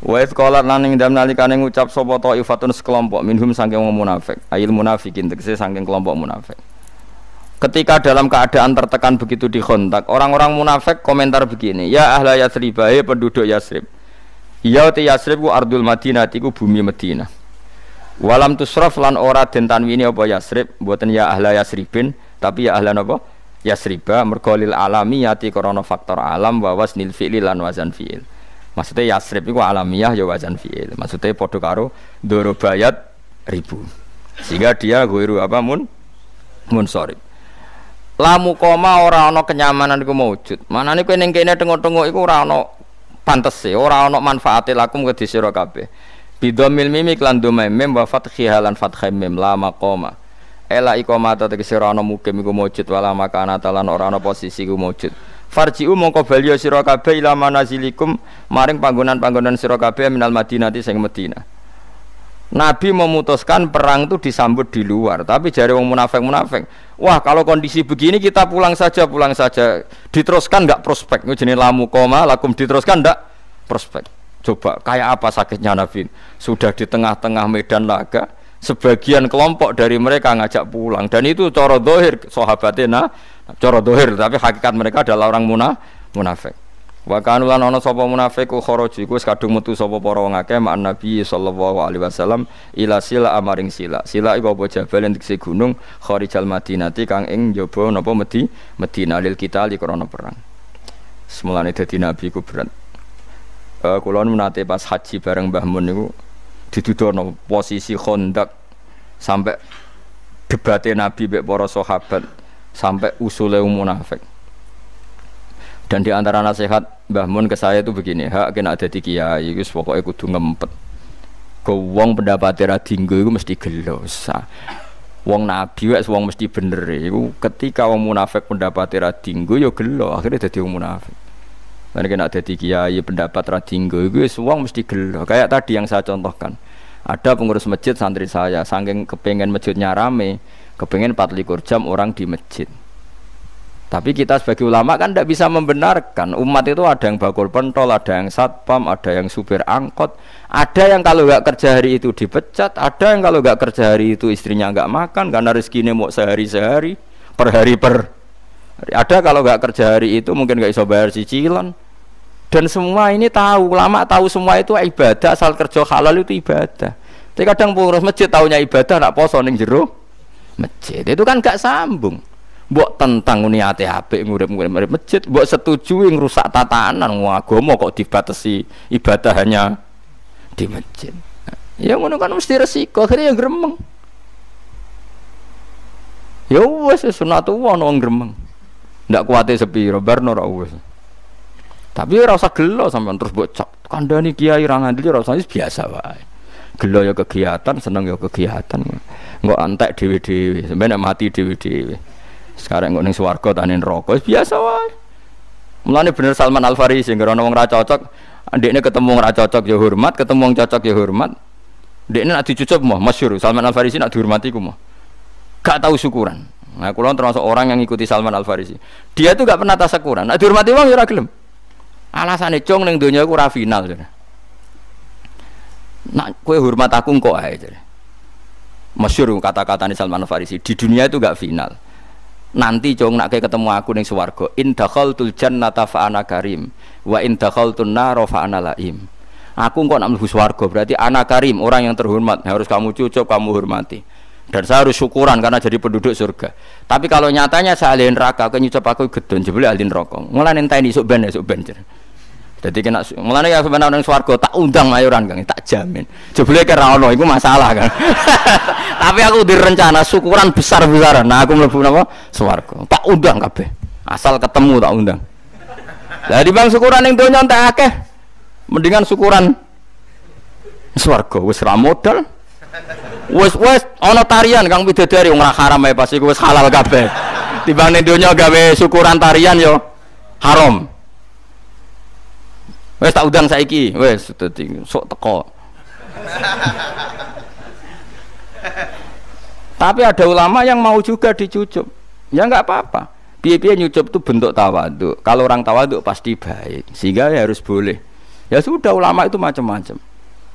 Wa iz qala lan ing dalem nalikane ngucap sapa taifatun sekelompok minhum saking wong munafik. Ayil munafikin tegese saking kelompok munafik. Ketika dalam keadaan tertekan begitu dikontak, orang-orang munafik komentar begini, "Ya ahla Yasrib, hai penduduk yasrib, Ya ti Yasrib ku ardul Madinah, iku bumi Madinah. Walam tusraf lan ora den tanwini apa yasrib mboten ya ahla yasribin, tapi ya ahla napa? Yasriba mergo lil alami yati krana faktor alam wa wasnil fi'li lan wazan fi'il. Maksudnya yasrib itu alamiah ya wajan fi'il. Maksudnya podo karo dorobayat ribu. Sehingga dia guiru apa mun mun sorip. Lamu koma ora ono kenyamanan iku maujud. Mana nih ning kene tengok-tengok iku ora pantes sih ora ono manfaate lakum ke sira Bidomil mimik mim iklan dhumaim khialan wa fathiha lan lama koma. Ela iqamata mata ora ono mukim iku maujud wala makana talan ora ono posisi iku maujud farji'u mongko bali sira kabeh ila manazilikum maring panggonan-panggonan sira kabeh minal madinati sing Madinah. Nabi memutuskan perang itu disambut di luar, tapi jari wong munafik-munafik. Wah, kalau kondisi begini kita pulang saja, pulang saja. Diteruskan nggak prospek. jenis lamu koma, lakum diteruskan nggak prospek. Coba kayak apa sakitnya Nabi? Sudah di tengah-tengah medan laga, sebagian kelompok dari mereka ngajak pulang dan itu coro dohir sahabatnya nah, coro dohir tapi hakikat mereka adalah orang munaf munafik wa kanu lan munafik ku kharaju kadung mutu sopo poro ngake ma'an nabi sallallahu alaihi wasallam ila sila amaring sila sila iku apa jabal tegese gunung jal madinati kang ing jobo nopo medi Madinah lil kita li korona perang semula dadi nabi ku berat uh, eh, menate pas haji bareng Mbah didudono posisi kondak sampai debatnya Nabi bek para sahabat sampai usule munafik. Dan di antara nasihat Mbah Mun ke saya itu begini, hak kena ada di kiai itu pokoknya kudu ngempet. Kau uang pendapatnya radinggo itu mesti gelosa ah. Wong nabi wes wong mesti bener. itu ketika wong munafik pendapatnya radinggo yo ya gelo, akhirnya jadi wong munafik. karena kena ada di kiai pendapat radinggo itu wong mesti gelo. Kayak tadi yang saya contohkan ada pengurus masjid santri saya saking kepengen masjidnya rame kepengen 44 jam orang di masjid tapi kita sebagai ulama kan tidak bisa membenarkan umat itu ada yang bakul pentol, ada yang satpam, ada yang supir angkot, ada yang kalau nggak kerja hari itu dipecat, ada yang kalau nggak kerja hari itu istrinya nggak makan karena rezekinya mau sehari sehari, per hari per. Ada kalau nggak kerja hari itu mungkin nggak bisa bayar cicilan, dan semua ini tahu, ulama tahu semua itu ibadah, asal kerja halal itu ibadah. Tapi kadang pengurus masjid tahunya ibadah, nak poso ning jero masjid. Itu kan gak sambung. buat tentang niate AThP ngurip-ngurip masjid, setuju yang rusak tatanan agama kok dibatasi ibadah hanya di masjid. Ya ngono kan mesti resiko, akhirnya ya gremeng. Ya sunat sunatullah nong gremeng. Ndak kuwate sepiro, barno no wis. Tapi ya rasa gelo sampean terus mbok cok. Kandhani kiai rangan ngandeli rasanya biasa wae. Gelo ya kegiatan, seneng ya kegiatan. Enggak antek dewi dewi, sebenarnya mati dewi dewi. Sekarang enggak neng suwargo, tanin rokok biasa wae. Mulane bener Salman Al Farisi sing orang ngomong cocok cocok, ini ketemu ora cocok ya hormat, ketemu wong cocok ya hormat. ini nak dicucup mah masyur Salman Al Farisi nak dihormati ku mah. Gak tahu syukuran. Nah, kulon termasuk orang yang ikuti Salman Al Farisi. Dia itu gak pernah tasakuran. Nah, dihormati wong ya ora Alasan nih cong neng dunia kura final. jadi Nak kue hormat aku kok aja jadi Masyur kata-kata nih Salman Farisi di dunia itu gak final. Nanti cong nak kayak ketemu aku neng suwargo In tul jannata natafa ana karim wa in dahol tul fa ana laim. Aku kok nak mlebu suwargo berarti anak karim, orang yang terhormat, harus kamu cucuk kamu hormati dan saya harus syukuran karena jadi penduduk surga tapi kalau nyatanya saya ahli raka aku nyucap aku gedon jebule alin rokok mulai nentai ini sok ben ya ben jadi kena mulane ya benar nang swarga tak undang mayoran Kang, tak jamin. Jebule kira ono iku masalah kan. Tapi aku direncana syukuran besar-besaran. Nah, aku mlebu napa? Swarga. Tak undang kabeh. Asal ketemu tak undang. Jadi bang syukuran yang donya entek akeh. Mendingan syukuran swarga wis ra modal. Wis wis ana tarian Kang Widadari wong ra haram ae pas iku wis halal kabeh. Tibane donya gawe syukuran tarian yo haram. Wes tak udang saiki. Wes dadi sok teko. Tapi ada ulama yang mau juga dicucup. Ya nggak apa-apa. Piye-piye nyucup itu bentuk tawaduk. Kalau orang tawaduk pasti baik, sehingga ya harus boleh. Ya sudah ulama itu macam-macam.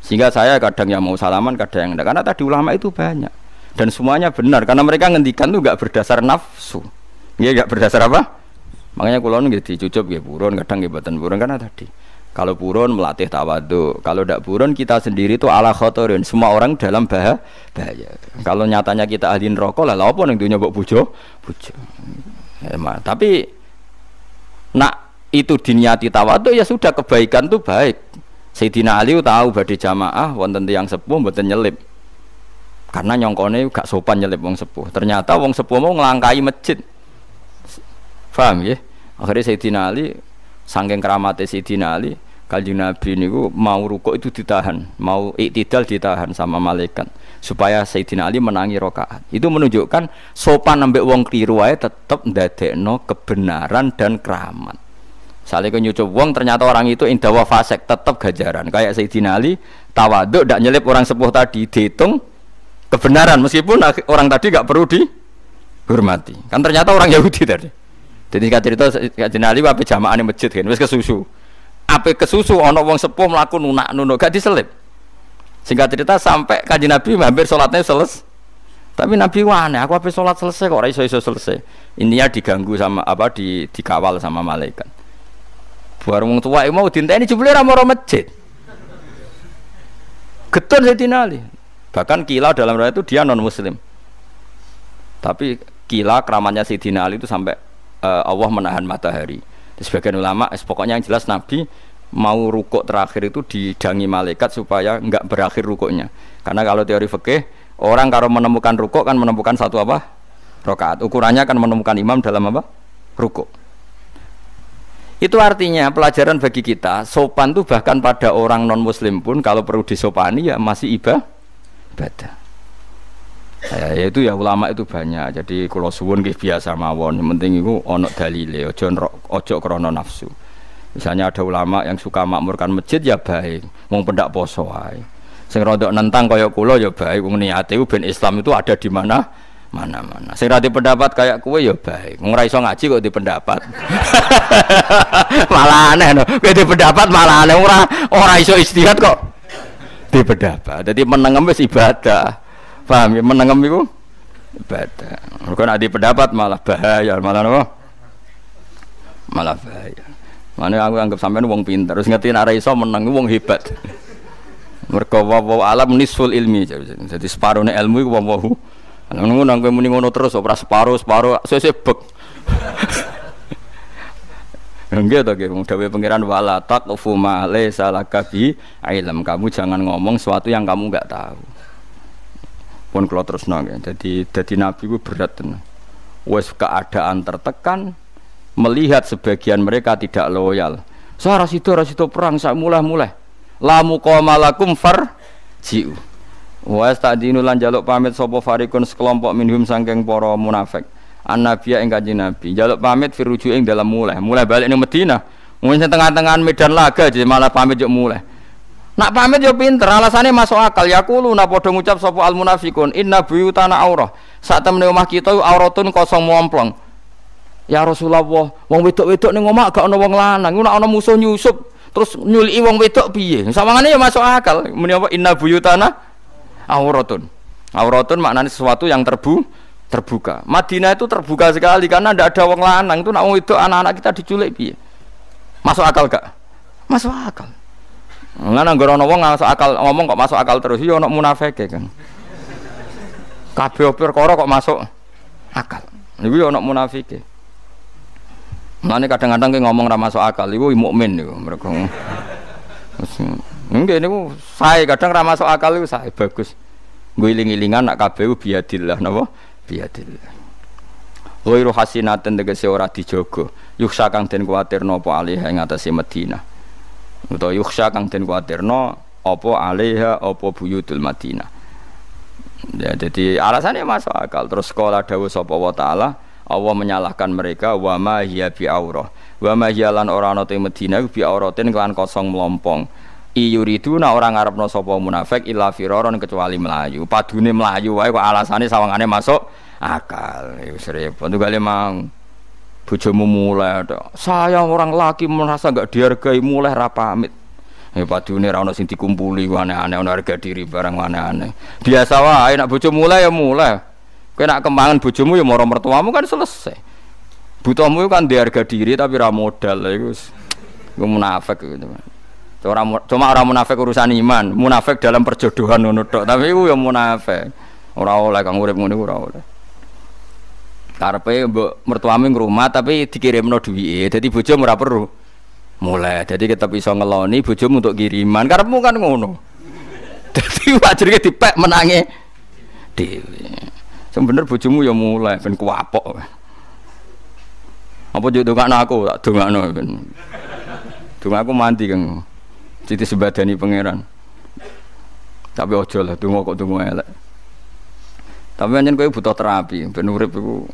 Sehingga saya kadang yang mau salaman, kadang yang enggak. Karena tadi ulama itu banyak dan semuanya benar karena mereka ngendikan tuh nggak berdasar nafsu. Ya nggak berdasar apa? Makanya kulon gitu dicucup gitu buron, kadang gitu buron karena tadi. Kalau purun melatih tawadu. Kalau tidak purun kita sendiri itu ala khotorin. Semua orang dalam bahaya. bahaya. Kalau nyatanya kita ahli rokok lah, apa yang dunia buat bujo? Bujo. Ya, tapi nak itu diniati tawadu ya sudah kebaikan tuh baik. Sayyidina Ali tahu badai jamaah wonten yang sepuh mboten nyelip. Karena nyongkone gak sopan nyelip wong sepuh. Ternyata wong sepuh mau ngelangkai masjid. Faham ya? Akhirnya Sayyidina Ali Sangking keramate Sidina Ali, Kanjeng Nabi niku mau rukuk itu ditahan, mau iktidal ditahan sama malaikat supaya Sayyidina Ali menangi rokaat. Itu menunjukkan sopan ambil wong keliru tetap tidak ndadekno kebenaran dan keramat. Saling nyucup wong ternyata orang itu indah fasek tetap gajaran. Kayak Sayyidina Ali tawaduk tidak nyelip orang sepuh tadi dihitung kebenaran meskipun orang tadi gak perlu dihormati. Kan ternyata orang Yahudi tadi. Jadi singkat cerita Kanjeng apa jamaah ini masjid kan susu. susu, ke susu ono wong sepuh melaku nunak-nunuk gak diselip. Singkat cerita sampai kaji Nabi hampir sholatnya selesai. Tapi Nabi nih aku habis sholat selesai kok raiso iso selesai. Intinya diganggu sama apa di dikawal sama malaikat. Buar wong tua mau ini ini ra orang masjid. Getun saya Ali. Bahkan Kila dalam raya itu dia non muslim. Tapi Kila keramanya si Ali itu sampai uh, Allah menahan matahari sebagian ulama eh, pokoknya yang jelas Nabi mau rukuk terakhir itu didangi malaikat supaya nggak berakhir rukuknya karena kalau teori fikih orang kalau menemukan rukuk kan menemukan satu apa rokaat ukurannya akan menemukan imam dalam apa rukuk itu artinya pelajaran bagi kita sopan tuh bahkan pada orang non muslim pun kalau perlu disopani ya masih ibadah Ya, ya itu ya ulama itu banyak jadi kalau suwun ke biasa mawon yang penting itu ono dalile ojo ojo krono nafsu misalnya ada ulama yang suka makmurkan masjid ya baik mau pendak poso sing rodok nentang kaya kulo ya baik wong niate ben Islam itu ada di mana mana-mana. Sing rati pendapat kayak kue ya baik. Ngora iso ngaji kok di pendapat. malah aneh no. Kue di pendapat malah aneh. Ora ora iso istihad kok di pendapat. Jadi menengem wis ibadah. Paham ya menengem itu ibadah. Mergo nanti pendapat malah bahaya, malah apa? Malah bahaya. Mana aku anggap sampean wong pintar, terus ngerti nara iso meneng wong hebat. mereka wawa alam nisful ilmi. Jadi separuhnya ilmu itu wawa. Ana nunggu nang kowe muni ngono terus ora separuh separuh saya sebek Enggak tapi nggih, udah pangeran wala taqufu ma laysa laka ilm. Kamu jangan ngomong sesuatu yang kamu enggak tahu pun kalau terus nangge jadi jadi nabi gue berat tenan wes keadaan tertekan melihat sebagian mereka tidak loyal saya itu ras itu perang saya mulai mulai lamu malakum far jiu wes tak dinulan jaluk pamit sopo farikun sekelompok minhum sangkeng poro munafik an nabiya ing kanjeng nabi jaluk pamit firuju ing dalam mulai mulai balik ini Medina mungkin tengah-tengah medan laga jadi malah pamit juga mulai Nak pamit yo pinter, alasannya masuk akal. Ya kulo Napa podo ngucap sopo al munafikun. Inna buyutana aurah. Saat temen omah kita auratun kosong momplong. Ya Rasulullah, wong wedok-wedok ning omah gak ana wong lanang, ora ana musuh nyusup terus nyuli wong wedok piye? Sawangane ya masuk akal. Meni apa inna buyutana auratun. Auratun maknanya sesuatu yang terbu terbuka. Madinah itu terbuka sekali karena ndak ada wong lanang itu nak wong wedok anak-anak kita diculik piye? Masuk akal gak? Masuk akal. Lah nang ngono wong masuk akal ngomong kok masuk akal terus ya ana munafike kan. Kabeh perkara kok masuk akal. Niku ya ana munafik. Mulane kadang-kadang ki ngomong ra masuk akal iku mukmin niku mergo. Nggih niku sae kadang ra masuk akal iku sae bagus. Nggiling-ilingan nak kabeh biadillah napa? Biadillah. Ghairu hasinatin tegese ora dijogo. Yuksa kang den kuwatir napa alih ing atase Madinah utawa yukhsha kang den kuwatirno apa alaiha apa buyutul Madinah ya jadi alasannya masuk akal terus sekolah Dawu sapa wa taala Allah menyalahkan mereka wa ma hiya bi aurah wa ma hiya lan ora bi auratin kelan kosong melompong na orang ngarepno sapa munafik illa firoron kecuali melayu padune melayu wae kok alasannya sawangane masuk akal ya repot tuh kali mang bojomu mulai saya orang laki merasa gak dihargai mulai rapamit ya eh, padune ra rana sing dikumpuli aneh-aneh ono harga diri barang aneh-aneh biasa wae nak bojo mulai ya mulai kowe nak kembangan bojomu ya moro mertuamu kan selesai butuhmu kan di harga diri tapi ra modal ya iku iku munafik gitu Cuma, cuma orang munafik urusan iman, munafik dalam perjodohan ngono tapi itu ya munafik. Ora oleh kang urip ngene ora oleh. Karpe mbok mertuamu rumah tapi dikirim dikirimno duwike jadi bojo ora perlu mulai jadi kita bisa ngeloni bujo untuk kiriman karena kan ngono wajar kita dipek menange dhewe sebener bojomu ya mulai ben kuapok apa juga dongakno aku tak dongakno ben aku mandi kan jadi sebadani pangeran tapi ojo lah tunggu kok tunggu elek tapi anjir kau butuh terapi penurip urip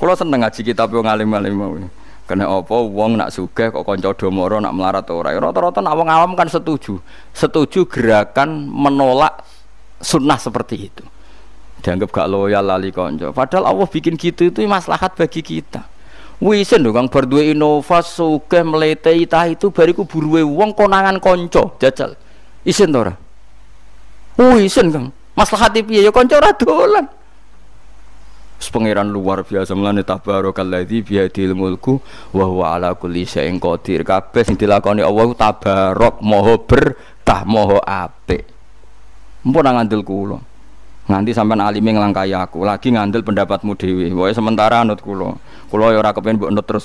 Kulo seneng ngaji kitab wong alim-alim mau. Kena apa wong nak sugih kok kanca domoro nak melarat ora. Ya, rata-rata nak wong awam kan setuju. Setuju gerakan menolak sunnah seperti itu. Dianggap gak loyal lali kanca. Padahal Allah bikin gitu itu maslahat bagi kita. Wisen dong kang berdua Innova sugih melete ita itu bariku buruwe wong konangan konco jajal. isen tora. Wisen oh, Kang. maslahat piye ya konco ora pangeran luar biasa melane tabarokalladzi biyadil mulku wa huwa ala kulli syai'in qadir. Kabeh sing dilakoni Allah tabarok moho bertah moho apik. Mumpun ngandel kula. Nganti sampean alime nglangkai aku, lagi ngandel pendapatmu dhewe. Pokoke sementara anut kula. Kula ya ora kepengin mbok anut terus.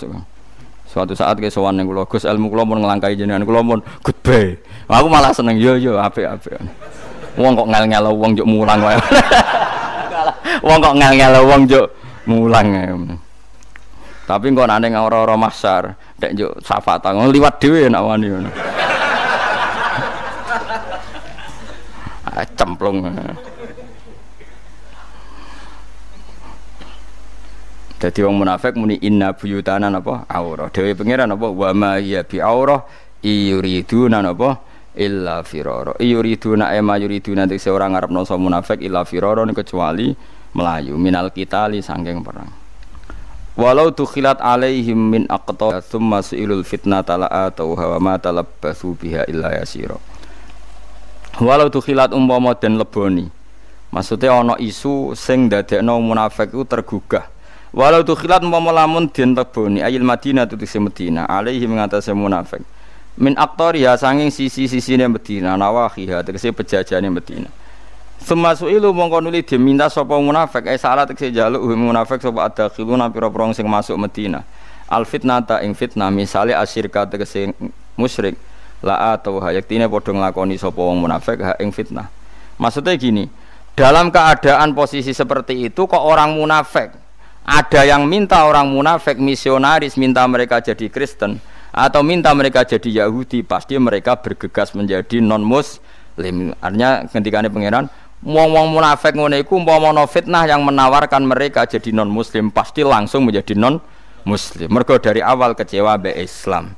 Suatu saat ke sowan yang kula, Gus ilmu kula mun nglangkai jenengan kulo, mun goodbye. Aku malah seneng yo yo ape apik Wong kok ngel-ngel wong juk mulang wae. wong kok ngel-ngel wong juk mulang. Eh. Tapi kok nane ngora-ora masar, dek juk safatan oh, liwat dhewe ya nak wani ya cemplung. Jadi eh. wong munafik muni inna buyutana apa? aurah. Dewe pengiran apa? wa ma ya bi aurah yuriduna apa illa firara. na ema eh, yuridu nanti seorang ngarep sa munafik illa ini kecuali melayu minal kita li sangking perang walau dukhilat alaihim min aqta thumma su'ilul fitnah tala'a atau hawa ma talabbasu biha illa yasiro walau dukhilat umpama dan leboni maksudnya ono isu sing dadekno munafek itu tergugah walau dukhilat umpama lamun den leboni ayil madinah tutisi madinah alaihim mengatasi munafik min aktoria sanging sisi-sisine sisi Medina nawahiha pejajah ni Medina Semasa ilu mongko nuli diminta sopo munafik eh salah tekse uhi munafik ada kilu nampi roprong sing masuk Medina. Al tak ing fitnah misale kata kesing musrik lah atau tine padha lakoni sopo wong munafik ha ing fitnah. Maksudnya gini, dalam keadaan posisi seperti itu kok orang munafik ada yang minta orang munafik misionaris minta mereka jadi Kristen atau minta mereka jadi Yahudi pasti mereka bergegas menjadi non muslim artinya ketika ini pangeran Wong-wong munafik ngono iku umpama fitnah yang menawarkan mereka jadi non muslim pasti langsung menjadi non muslim. Mergo dari awal kecewa be Islam.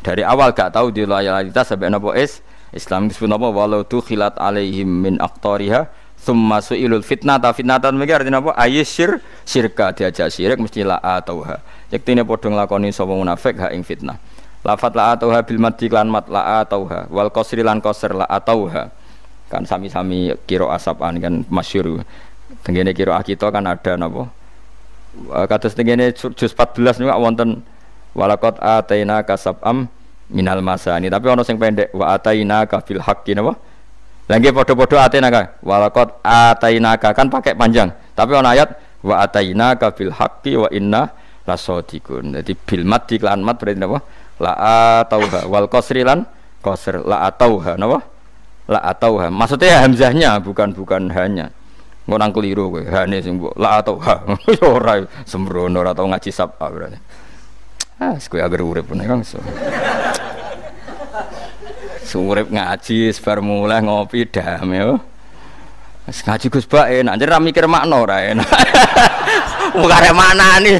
Dari awal gak tahu di loyalitas sampai nopo is Islam disebut nopo walau tu khilat alaihim min aktoriha summa suilul ta fitnatan mereka artinya apa ayisyir syirka diajak syirik mesti la atauha yaktine padha nglakoni sapa munafik ha ing fitnah lafat la atauha bil mati lan mat la atauha wal qasri lan qasr la atauha kan sami-sami kiro asapan kan masyur tenggene kiro akito kan ada nopo eh, kados tenggene juz 14 niku wonten walakot ataina am minal masani tapi ono sing pendek wa ataina ka fil haqqi nopo lha podo padha ataina ka walakot ataina ka kan pakai panjang tapi ono ayat wa ataina ka fil haqqi wa inna lasodikun jadi bil mat di klan mat berarti napa la atauha wal qasri lan qasr la atauha nopo la atau ha. Maksudnya hamzahnya bukan bukan hanya. ngonang keliru kowe. Hane sing mbok la atau ha. Ya yo ora sembrono ora tau ngaji sab berarti. Ah, kowe agar urip kang, kan. Surip ngaji sebar mulai ngopi dah, oh. yo. ngaji Gus Bak enak, jadi mikir makna ora enak. mana nih?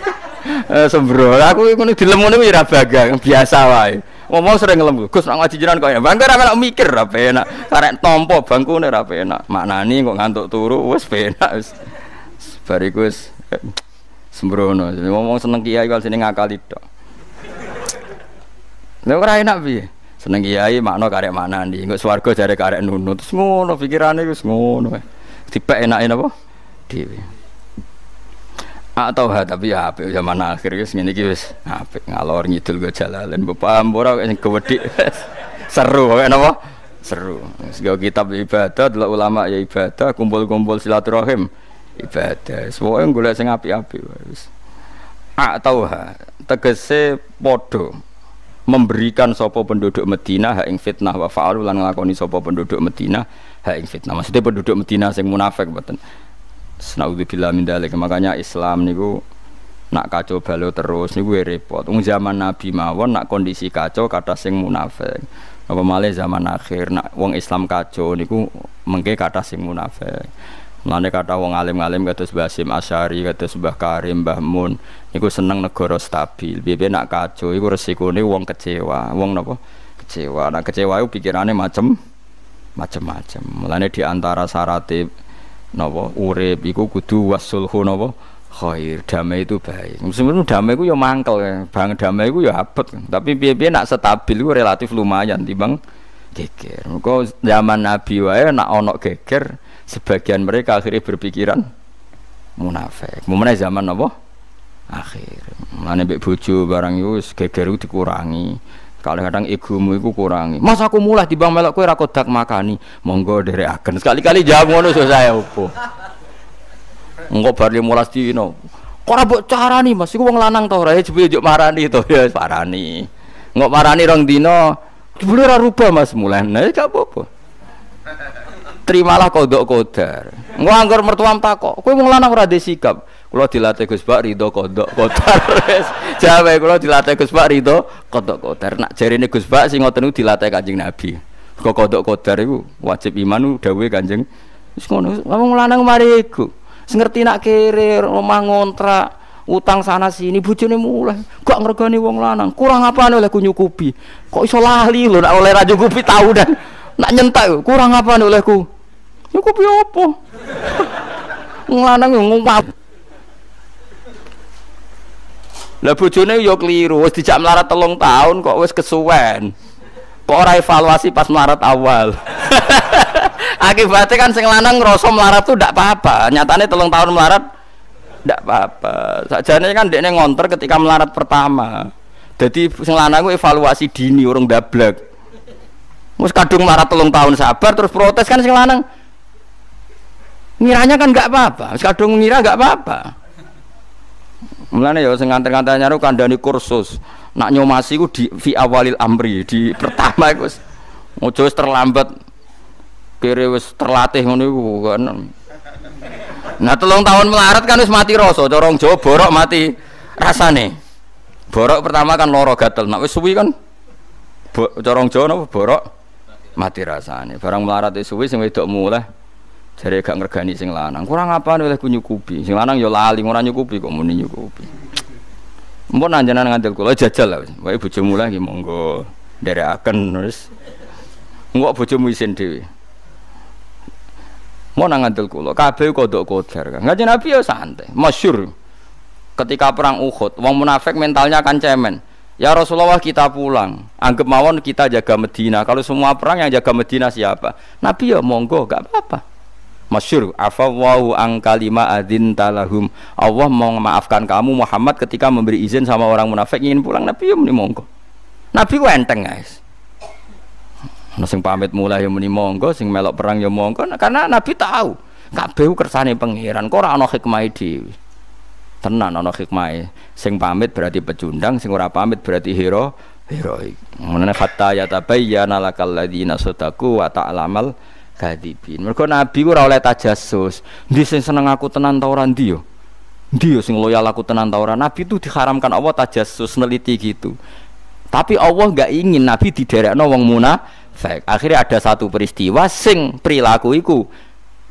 Eh, sembrono aku ini dilemu ngono ya ora bagang, biasa wae. Ngomong sering ngelem, Gus nak ngaji jenengan kok ya. Bangku ra melok mikir ra penak. Karek tompo bangkune ra penak. Maknani kok ngantuk turu wis penak wis. Bariku wis sembrono. Ngomong seneng kiai kalau sini ngakali tok. Lha ora enak piye? Seneng kiai makno karek maknani. Engko swarga jare karek nunut. Terus ngono pikirane wis ngono. Dipek enake napa? Dhewe atau ah, ha tapi ya apik zaman akhir wis ngene iki wis ah, apik ngalor ngidul go jalalan mbok paham ora sing gewedhi seru kok napa seru sego kitab ibadah delok ulama ya ibadah kumpul-kumpul silaturahim ibadah semuanya golek sing apik-apik wis atau ah, ha tegese padha memberikan sopo penduduk Medina ha ing fitnah wa fa'alu lan nglakoni sopo penduduk Medina ha ing fitnah maksudnya penduduk Medina sing munafik mboten Naudzubillah min dalik. Makanya Islam niku nak kacau balo terus niku ya repot. Wong zaman Nabi mawon nak kondisi kacau kata sing munafik. Apa malah zaman akhir nak wong Islam kacau niku mengke kata sing munafik. Mulane kata wong alim-alim kados Mbah Sim Asyari, kados Mbah Karim, Mbah Mun, niku seneng negara stabil. Biyen nak kacau iku resikone wong kecewa. Wong napa? Kecewa. Nak kecewa iku pikirane macem macem-macem. Mulane di antara syaratipun napa urip iku kudu wasulhu napa khair damai itu baik sebenarnya damai itu ya mangkel ya. bang damai ku ya abet tapi piye-piye nak stabil itu relatif lumayan timbang geger kok zaman nabi wae nak onok geger sebagian mereka akhirnya berpikiran munafik mana zaman apa akhir mana mbek bojo barang itu geger itu dikurangi kadang-kadang egomu itu kurangi mas aku mulai di bang melok kue makan makani monggo dari agen sekali-kali jawab ngono saya opo engko bar 15 dino kok ora cara carani mas iku wong lanang to ora jebule njuk marani to ya parani engko marani rong dino cebu ora rubah mas mulai nah ya gak apa-apa terimalah kodok kodar engko anggar mertuam takok kowe wong lanang ora sikap kalau dilatih Gus Pak Ridho kodok kotor. Jawa kalau dilatih Gus Pak Ridho kodok kotor. Nak jarine Gus Pak sing ngoten dilatih Kanjeng Nabi. Kok kodok kotor itu wajib iman dawuhe Kanjeng. Wis ngono, wong lanang mari ngerti nak kere omah ngontrak utang sana sini bojone mulai gak ngergani wong lanang kurang apane oleh kunyukupi kok iso lali lho nak oleh ra nyukupi tau dan nak nyentak kurang apane olehku nyukupi apa, wong ngumpat lah bojone yo keliru, wis dijak melarat telung tahun kok wis kesuwen. Kok ora evaluasi pas melarat awal. Akibatnya kan sing lanang ngerasa melarat tuh ndak apa-apa. Nyatanya telung tahun melarat ndak apa-apa. Sajane kan dekne ngonter ketika melarat pertama. Jadi sing lanang evaluasi dini urung dablek. Mus kadung melarat telung tahun sabar terus protes kan sing lanang. Ngiranya kan enggak apa-apa. kadung ngira enggak apa-apa. Mulane ya sing nganter-nganter nyaru kandhani kursus. Nak nyomasi ku di fi awalil amri, di pertama iku ojo wis terlambat. Kiri wis terlatih ngono iku kan. Nah, telung tahun melarat kan wis mati rasa, corong Jawa borok mati rasane. Borok pertama kan loro gatel. Nak wis suwi kan bo, corong Jawa napa borok mati rasane. Barang melarat wis suwi sing wedok mulai jadi gak ngergani sing lanang. Kurang apa oleh ku nyukupi. Sing lanang ya lali ngurang nyukupi kok muni nyukupi. Mpun nanjana ngandel kula jajal lah. Wae bojomu lagi monggo nderekaken terus. ngok bojomu isin dhewe. Mau nang ngandel kula kabeh kodok kodar. Ngaji Nabi ya santai, masyur Ketika perang Uhud, wong munafik mentalnya akan cemen. Ya Rasulullah kita pulang. Anggap mawon kita jaga Medina. Kalau semua perang yang jaga Medina siapa? Nabi ya monggo, gak apa-apa masyur afawahu ang kalima adin talahum Allah mau memaafkan kamu Muhammad ketika memberi izin sama orang munafik ingin pulang Nabi ya muni monggo Nabi ku enteng guys nah, sing pamit mulai ya muni monggo sing melok perang ya monggo nah, karena Nabi tahu kabeh kersane pangeran kok ora ana hikmahe dhewe tenan ana hikmahe sing pamit berarti pecundang sing ora pamit berarti hero heroik menene ya ya lakal ladina sadaku wa ta'lamal ta kadibin. Mergo nabi ora oleh tajasus. Ndi sing seneng aku tenan ta ora ndi sing loyal aku tenan ta ora? Nabi itu diharamkan Allah tajasus neliti gitu. Tapi Allah nggak ingin nabi diderekno wong munafik. Akhirnya ada satu peristiwa sing perilaku iku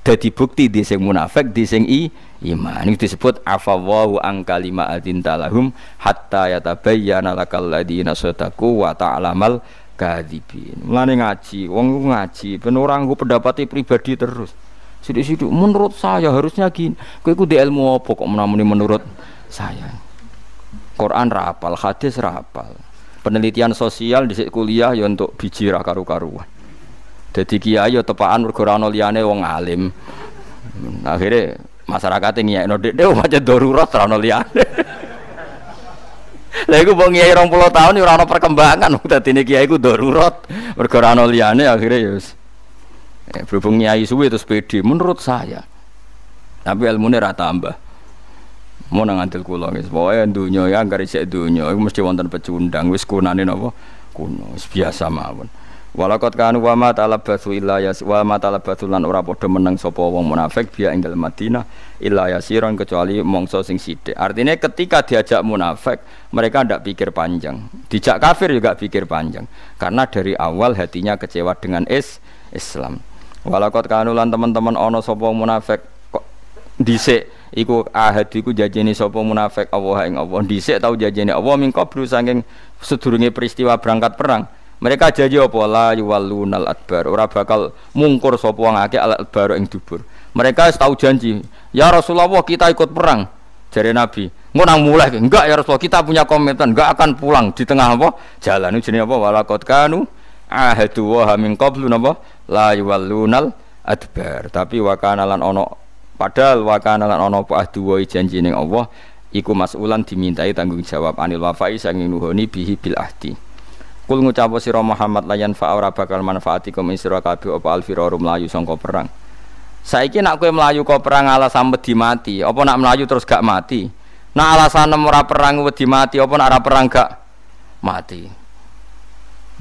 jadi bukti di sing munafik di sing i iman itu disebut afawahu ang kalima adin talahum hatta yatabayyana lakal ladina sodaku wa ta'lamal ta kadibin. Mulane ngaji, wong ngaji, ben ora nggo pendapatnya pribadi terus. Sidik-sidik menurut saya harusnya gini. Kowe ku ilmu apa kok menamuni menurut saya? Quran rapal, hadis rapal. Penelitian sosial di kuliah ya untuk biji ra karu-karuan. Dadi kiai ya tepaan mergo ora liyane wong alim. Akhirnya masyarakat ini ngiyakno dek dek wajah darurat ra ono Lah iku wong kiai 20 tahun ya ora ana perkembangan dadine kiai ku darurat. Mergo ora ana liyane akhire ya wis. Eh, berhubung kiai suwe terus pede menurut saya. Tapi ilmune ra tambah. Mau nang antil kula guys, pokoke dunya ya anggere sik dunya iku mesti wonten pecundang wis kunane napa? Kuno, biasa mawon. Walakot kanu wa ma talabasu illa yas wa ma talabasu lan ora padha meneng sapa wong munafik biya ing dalem Madinah illa yasiron kecuali mongso sing sithik. Artinya ketika diajak munafik mereka ndak pikir panjang. Dijak kafir juga pikir panjang karena dari awal hatinya kecewa dengan is Islam. Walakot kanu lan teman-teman ana sapa munafik kok dhisik iku ahad iku jajene sapa munafik Allah ing Allah. Dhisik tau jajene Allah ming qablu saking sedurunge peristiwa berangkat perang. Mereka janji apa la yuwallunal adbar. Ora bakal mungkur sapa wong akeh al adbar ing dubur. Mereka tahu janji, ya Rasulullah kita ikut perang. Jare Nabi, ngono nang mulai enggak ya Rasulullah kita punya komitmen enggak akan pulang di tengah apa? Jalan ini apa? Walakot kanu ahadu wa min qablu napa? La yuwallunal adbar. Tapi wakanalan lan ono padahal wakana lan ono apa ahdu janji ning Allah iku masulan dimintai tanggung jawab anil wafai sanging nuhoni bihi bil ahdi. Kul ngucapo sira Muhammad layan fa ora bakal manfaatikum isra kabeh apa alfiraru mlayu sangka perang. Saiki nak kowe melayu kok perang alasan wedi mati, apa nak melayu terus gak mati? Nak alasan ora perang wedi mati, apa nak ora perang gak mati?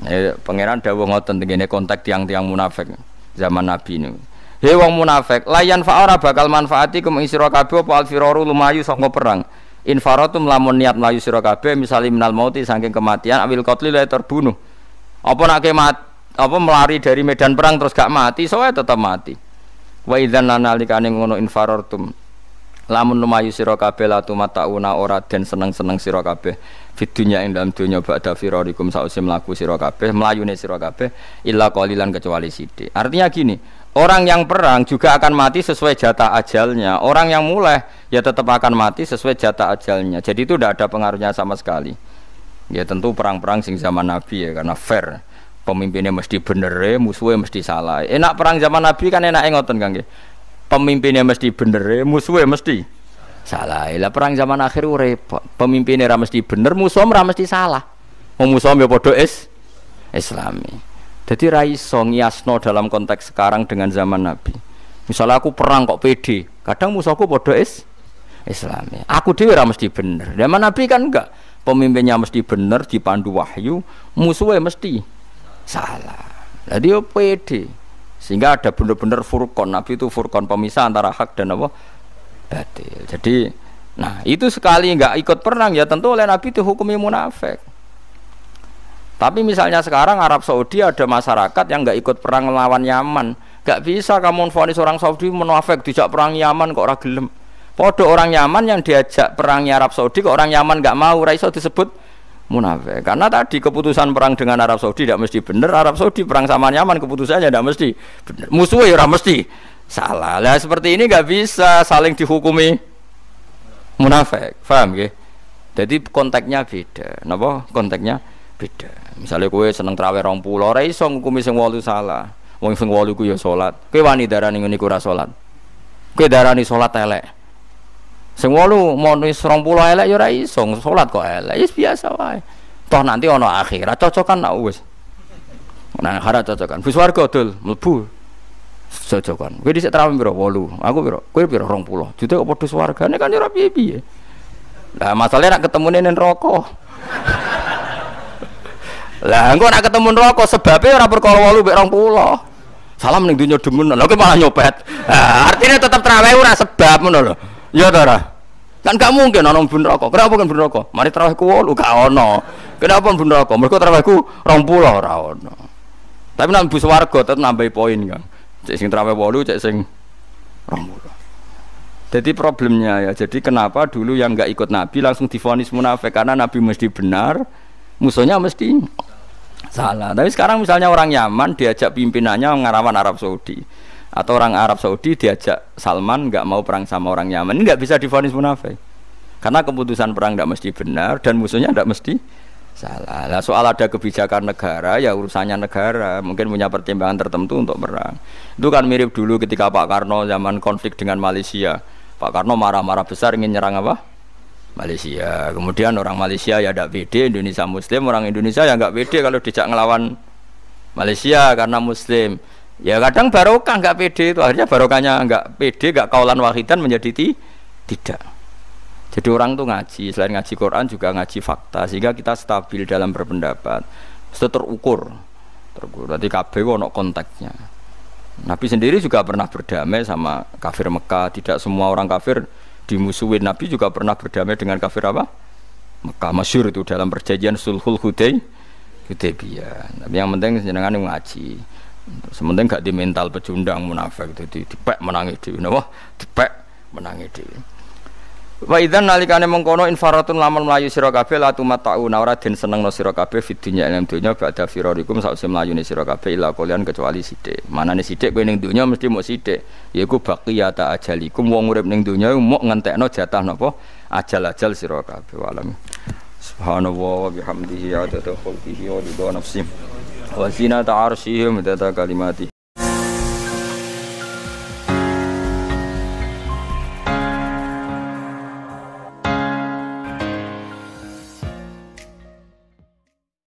Eh, pangeran dawuh ngoten tengene kontak tiang-tiang munafik zaman Nabi niku. He wong munafik, layan fa ora bakal manfaatikum isra kabeh apa alfiraru lumayu sangka perang infaratum lamun niat melayu sira kabeh misale minal mauti saking kematian awil qatli la terbunuh apa nak mat apa melari dari medan perang terus gak mati soe tetap mati wa idzan nalikane ngono infaratum lamun lumayu sira kabeh la tumatauna ora den seneng-seneng sira kabeh fid dunya ing dalam dunya ba'da firarikum sause mlaku sira kabeh mlayune sira kabeh illa qalilan kecuali sithik artinya gini Orang yang perang juga akan mati sesuai jatah ajalnya. Orang yang mulai ya tetap akan mati sesuai jatah ajalnya. Jadi itu tidak ada pengaruhnya sama sekali. Ya tentu perang-perang sing zaman Nabi ya karena fair. Pemimpinnya mesti bener, eh, musuhnya mesti salah. Enak perang zaman Nabi kan enak ngoten kan Pemimpinnya mesti bener, eh, musuhnya mesti salah. Lah perang zaman akhir repot. Pemimpinnya ramesti mesti bener, musuhnya ramesti mesti salah. musuhnya ya es, is Islami. Jadi raiso ngiasno dalam konteks sekarang dengan zaman Nabi. Misalnya aku perang kok pede, kadang musuhku bodoh is Islam. Aku dewi mesti bener. Zaman Nabi kan enggak pemimpinnya mesti bener dipandu wahyu, musuhnya mesti salah. Jadi yo pede. Sehingga ada bener-bener furkon. Nabi itu furkon pemisah antara hak dan apa? batil. Jadi nah itu sekali enggak ikut perang ya tentu oleh Nabi itu hukumnya munafik. Tapi misalnya sekarang Arab Saudi ada masyarakat yang nggak ikut perang melawan Yaman, nggak bisa kamu vonis orang Saudi menafek dijak perang Yaman kok orang gelem. Podo orang Yaman yang diajak perangnya Arab Saudi kok orang Yaman nggak mau, raiso disebut munafik. Karena tadi keputusan perang dengan Arab Saudi tidak mesti benar, Arab Saudi perang sama Yaman keputusannya tidak mesti benar. Musuh ya mesti salah. Lah seperti ini nggak bisa saling dihukumi munafik. Faham ya? Jadi konteksnya beda. Nopo konteksnya? beda misalnya kue seneng terawih rong pulau ora iso ngukumi sing wolu salah wong sing wolu ku ya salat kowe wani darani ngene ku ora salat darani solat elek sing wolu mau nulis rong pulau elek ya ora iso salat kok elek ya biasa wae toh nanti ono akhirat cocokan nak wis nang akhirat cocokan wis warga dul mlebu cocokan kowe dhisik terawih piro wolu aku piro kowe piro 20 jute kok padha swargane kan ya ora piye-piye lah masalahnya nak ketemu ning rokok lah engko nak ketemu neraka sebabe ora perkara 8 mek 20. Salam ning demun demen. kok malah nyopet. Nah, artinya tetap traweh ora sebab ngono lho. Ya ta Kan gak mungkin ana mbun neraka. Kenapa kan mbun neraka? Mari traweh ku 8 gak ono. Kenapa mbun neraka? Mergo trawehku 20 ora ono. Tapi nek bus warga tetep nambahi poin kan. Cek sing traweh 8, cek sing 20. Jadi problemnya ya, jadi kenapa dulu yang nggak ikut Nabi langsung difonis munafik karena Nabi mesti benar, musuhnya mesti salah tapi sekarang misalnya orang Yaman diajak pimpinannya ngarawan Arab Saudi atau orang Arab Saudi diajak Salman nggak mau perang sama orang Yaman nggak bisa difonis munafik karena keputusan perang tidak mesti benar dan musuhnya tidak mesti salah Nah, soal ada kebijakan negara ya urusannya negara mungkin punya pertimbangan tertentu untuk perang itu kan mirip dulu ketika Pak Karno zaman konflik dengan Malaysia Pak Karno marah-marah besar ingin nyerang apa Malaysia. Kemudian orang Malaysia ya tidak pede Indonesia Muslim, orang Indonesia ya nggak pede kalau dijak ngelawan Malaysia karena Muslim. Ya kadang barokah nggak pede itu akhirnya barokahnya nggak pede, nggak kaulan wahidan menjadi ti tidak. Jadi orang tuh ngaji, selain ngaji Quran juga ngaji fakta sehingga kita stabil dalam berpendapat. Itu terukur. Terukur. Tadi KBW ono kontaknya. Nabi sendiri juga pernah berdamai sama kafir Mekah, tidak semua orang kafir dimusuhi Nabi juga pernah berdamai dengan kafir apa? Mekah masyur itu dalam perjanjian sulhul hudai Hudaybiyah. Tapi yang penting jenengan ngaji. Sementing gak di mental pecundang munafik itu dipek menangis di, napa? Dipek menangi di Wa idzan nalikane mengkono infaratun lamun mlayu sira kabeh la tumatauna ora den senengno sira kabeh fid dunya ing dunya ba'da firarikum sausé mlayune sira kabeh ila kalian kecuali sithik. Manane sithik kowe ning dunya mesti muk sithik, yaiku baqiyata ajalikum wong urip ning dunya muk ngentekno jatah napa ajal-ajal sira kabeh walam. Subhanallah wa bihamdihi adada khalqihi wa ridha nafsi wa zinata arsyhi wa kalimatih.